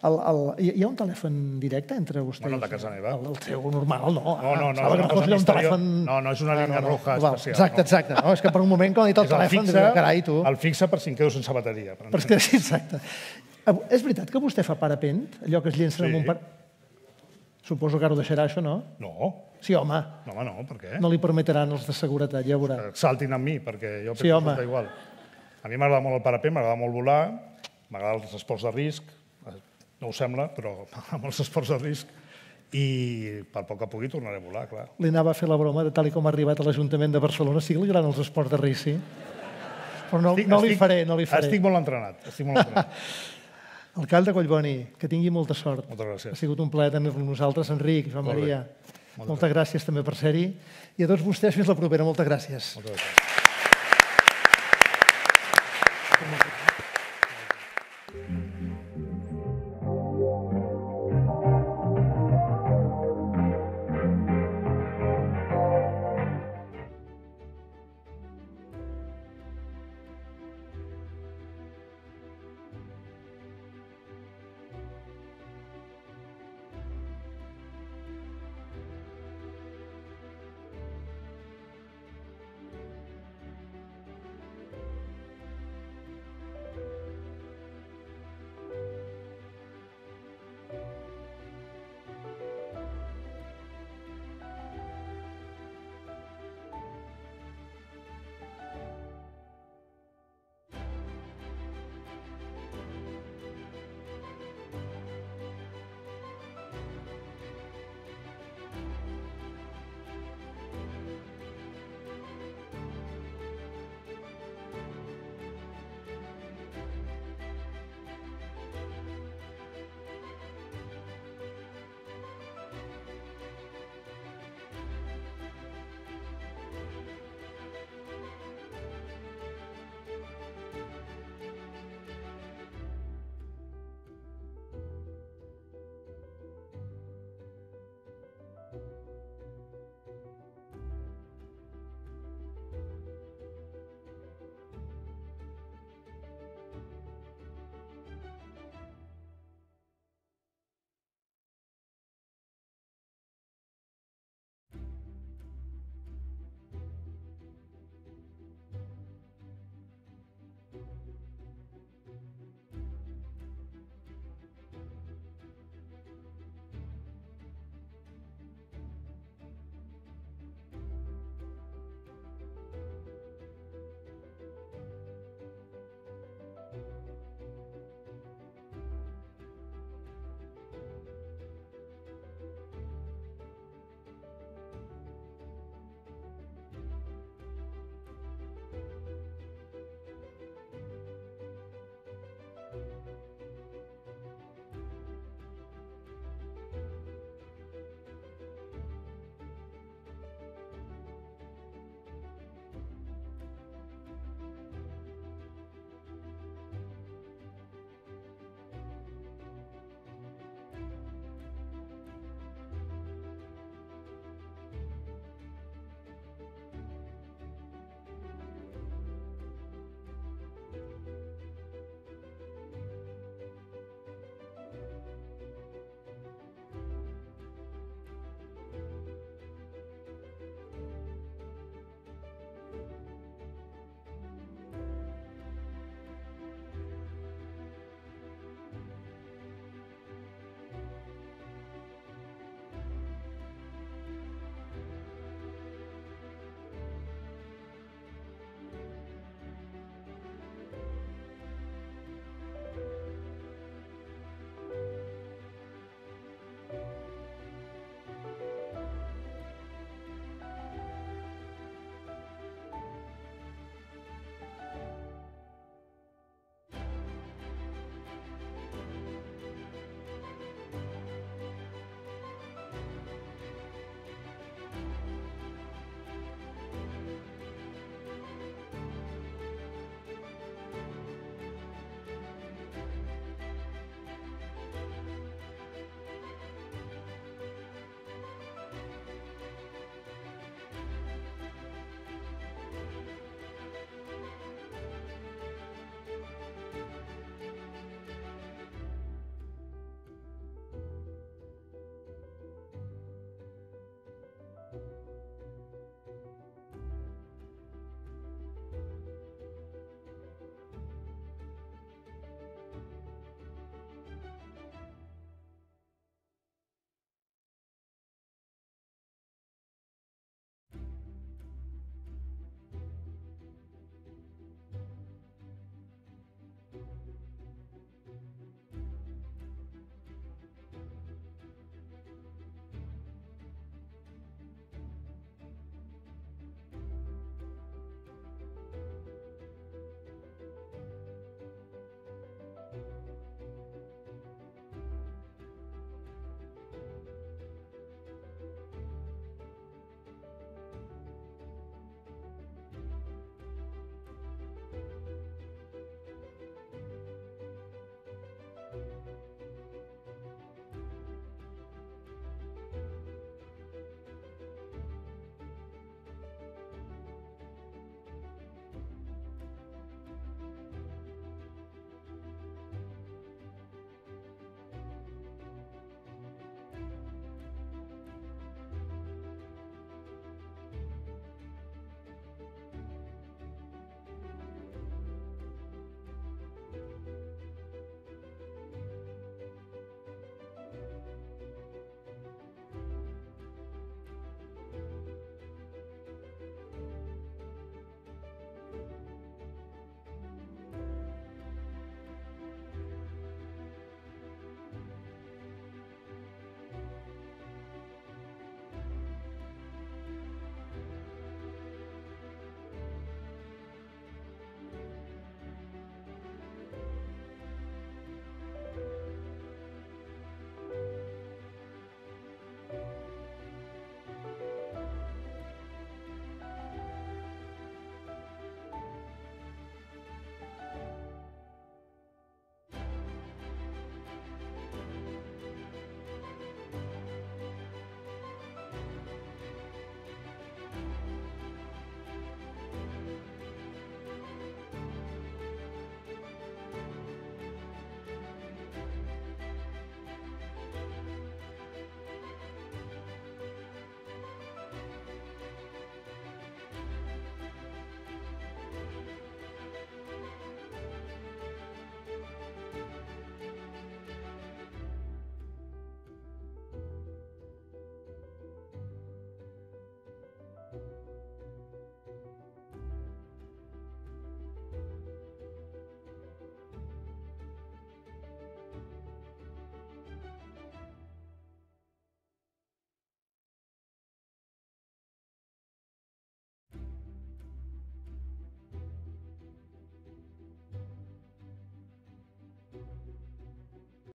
El, el, hi ha un telèfon directe entre vostès? Bueno, el de casa meva. El, el teu normal, no. No, no, no. no, no, un telèfon... no, no és una línia no, no, roja no. especial. Exacte, exacte. No, és que per un moment, quan he dit el, telèfon, fixa, diria, carai, tu... El fixa per si em quedo sense bateria. Per que, és (laughs) exacte. És veritat que vostè fa parapent, allò que es llença sí. amb un par... Suposo que ara ho deixarà, això, no? No. Sí, home. No, home, no, per què? No li permetran els de seguretat, ja veurà. Saltin amb mi, perquè jo penso sí, que igual. Sí, home. A mi m'agrada molt el parapé, m'agrada molt volar, m'agraden els esports de risc, no ho sembla, però (laughs) m'agraden molt els esports de risc, i per poc que pugui tornaré a volar, clar. Li anava a fer la broma de tal com ha arribat a l'Ajuntament de Barcelona, sí que li agraden els esports de risc, sí? Però no, estic, no li estic, faré, no li faré. Estic molt entrenat, estic molt entrenat. (laughs) Alcalde Collboni, que tingui molta sort. Moltes gràcies. Ha sigut un plaer tenir-lo amb nosaltres, Enric, Joan Maria. Moltes, moltes gràcies també per ser-hi. I a tots vostès, fins la propera. Moltes gràcies. Moltes gràcies.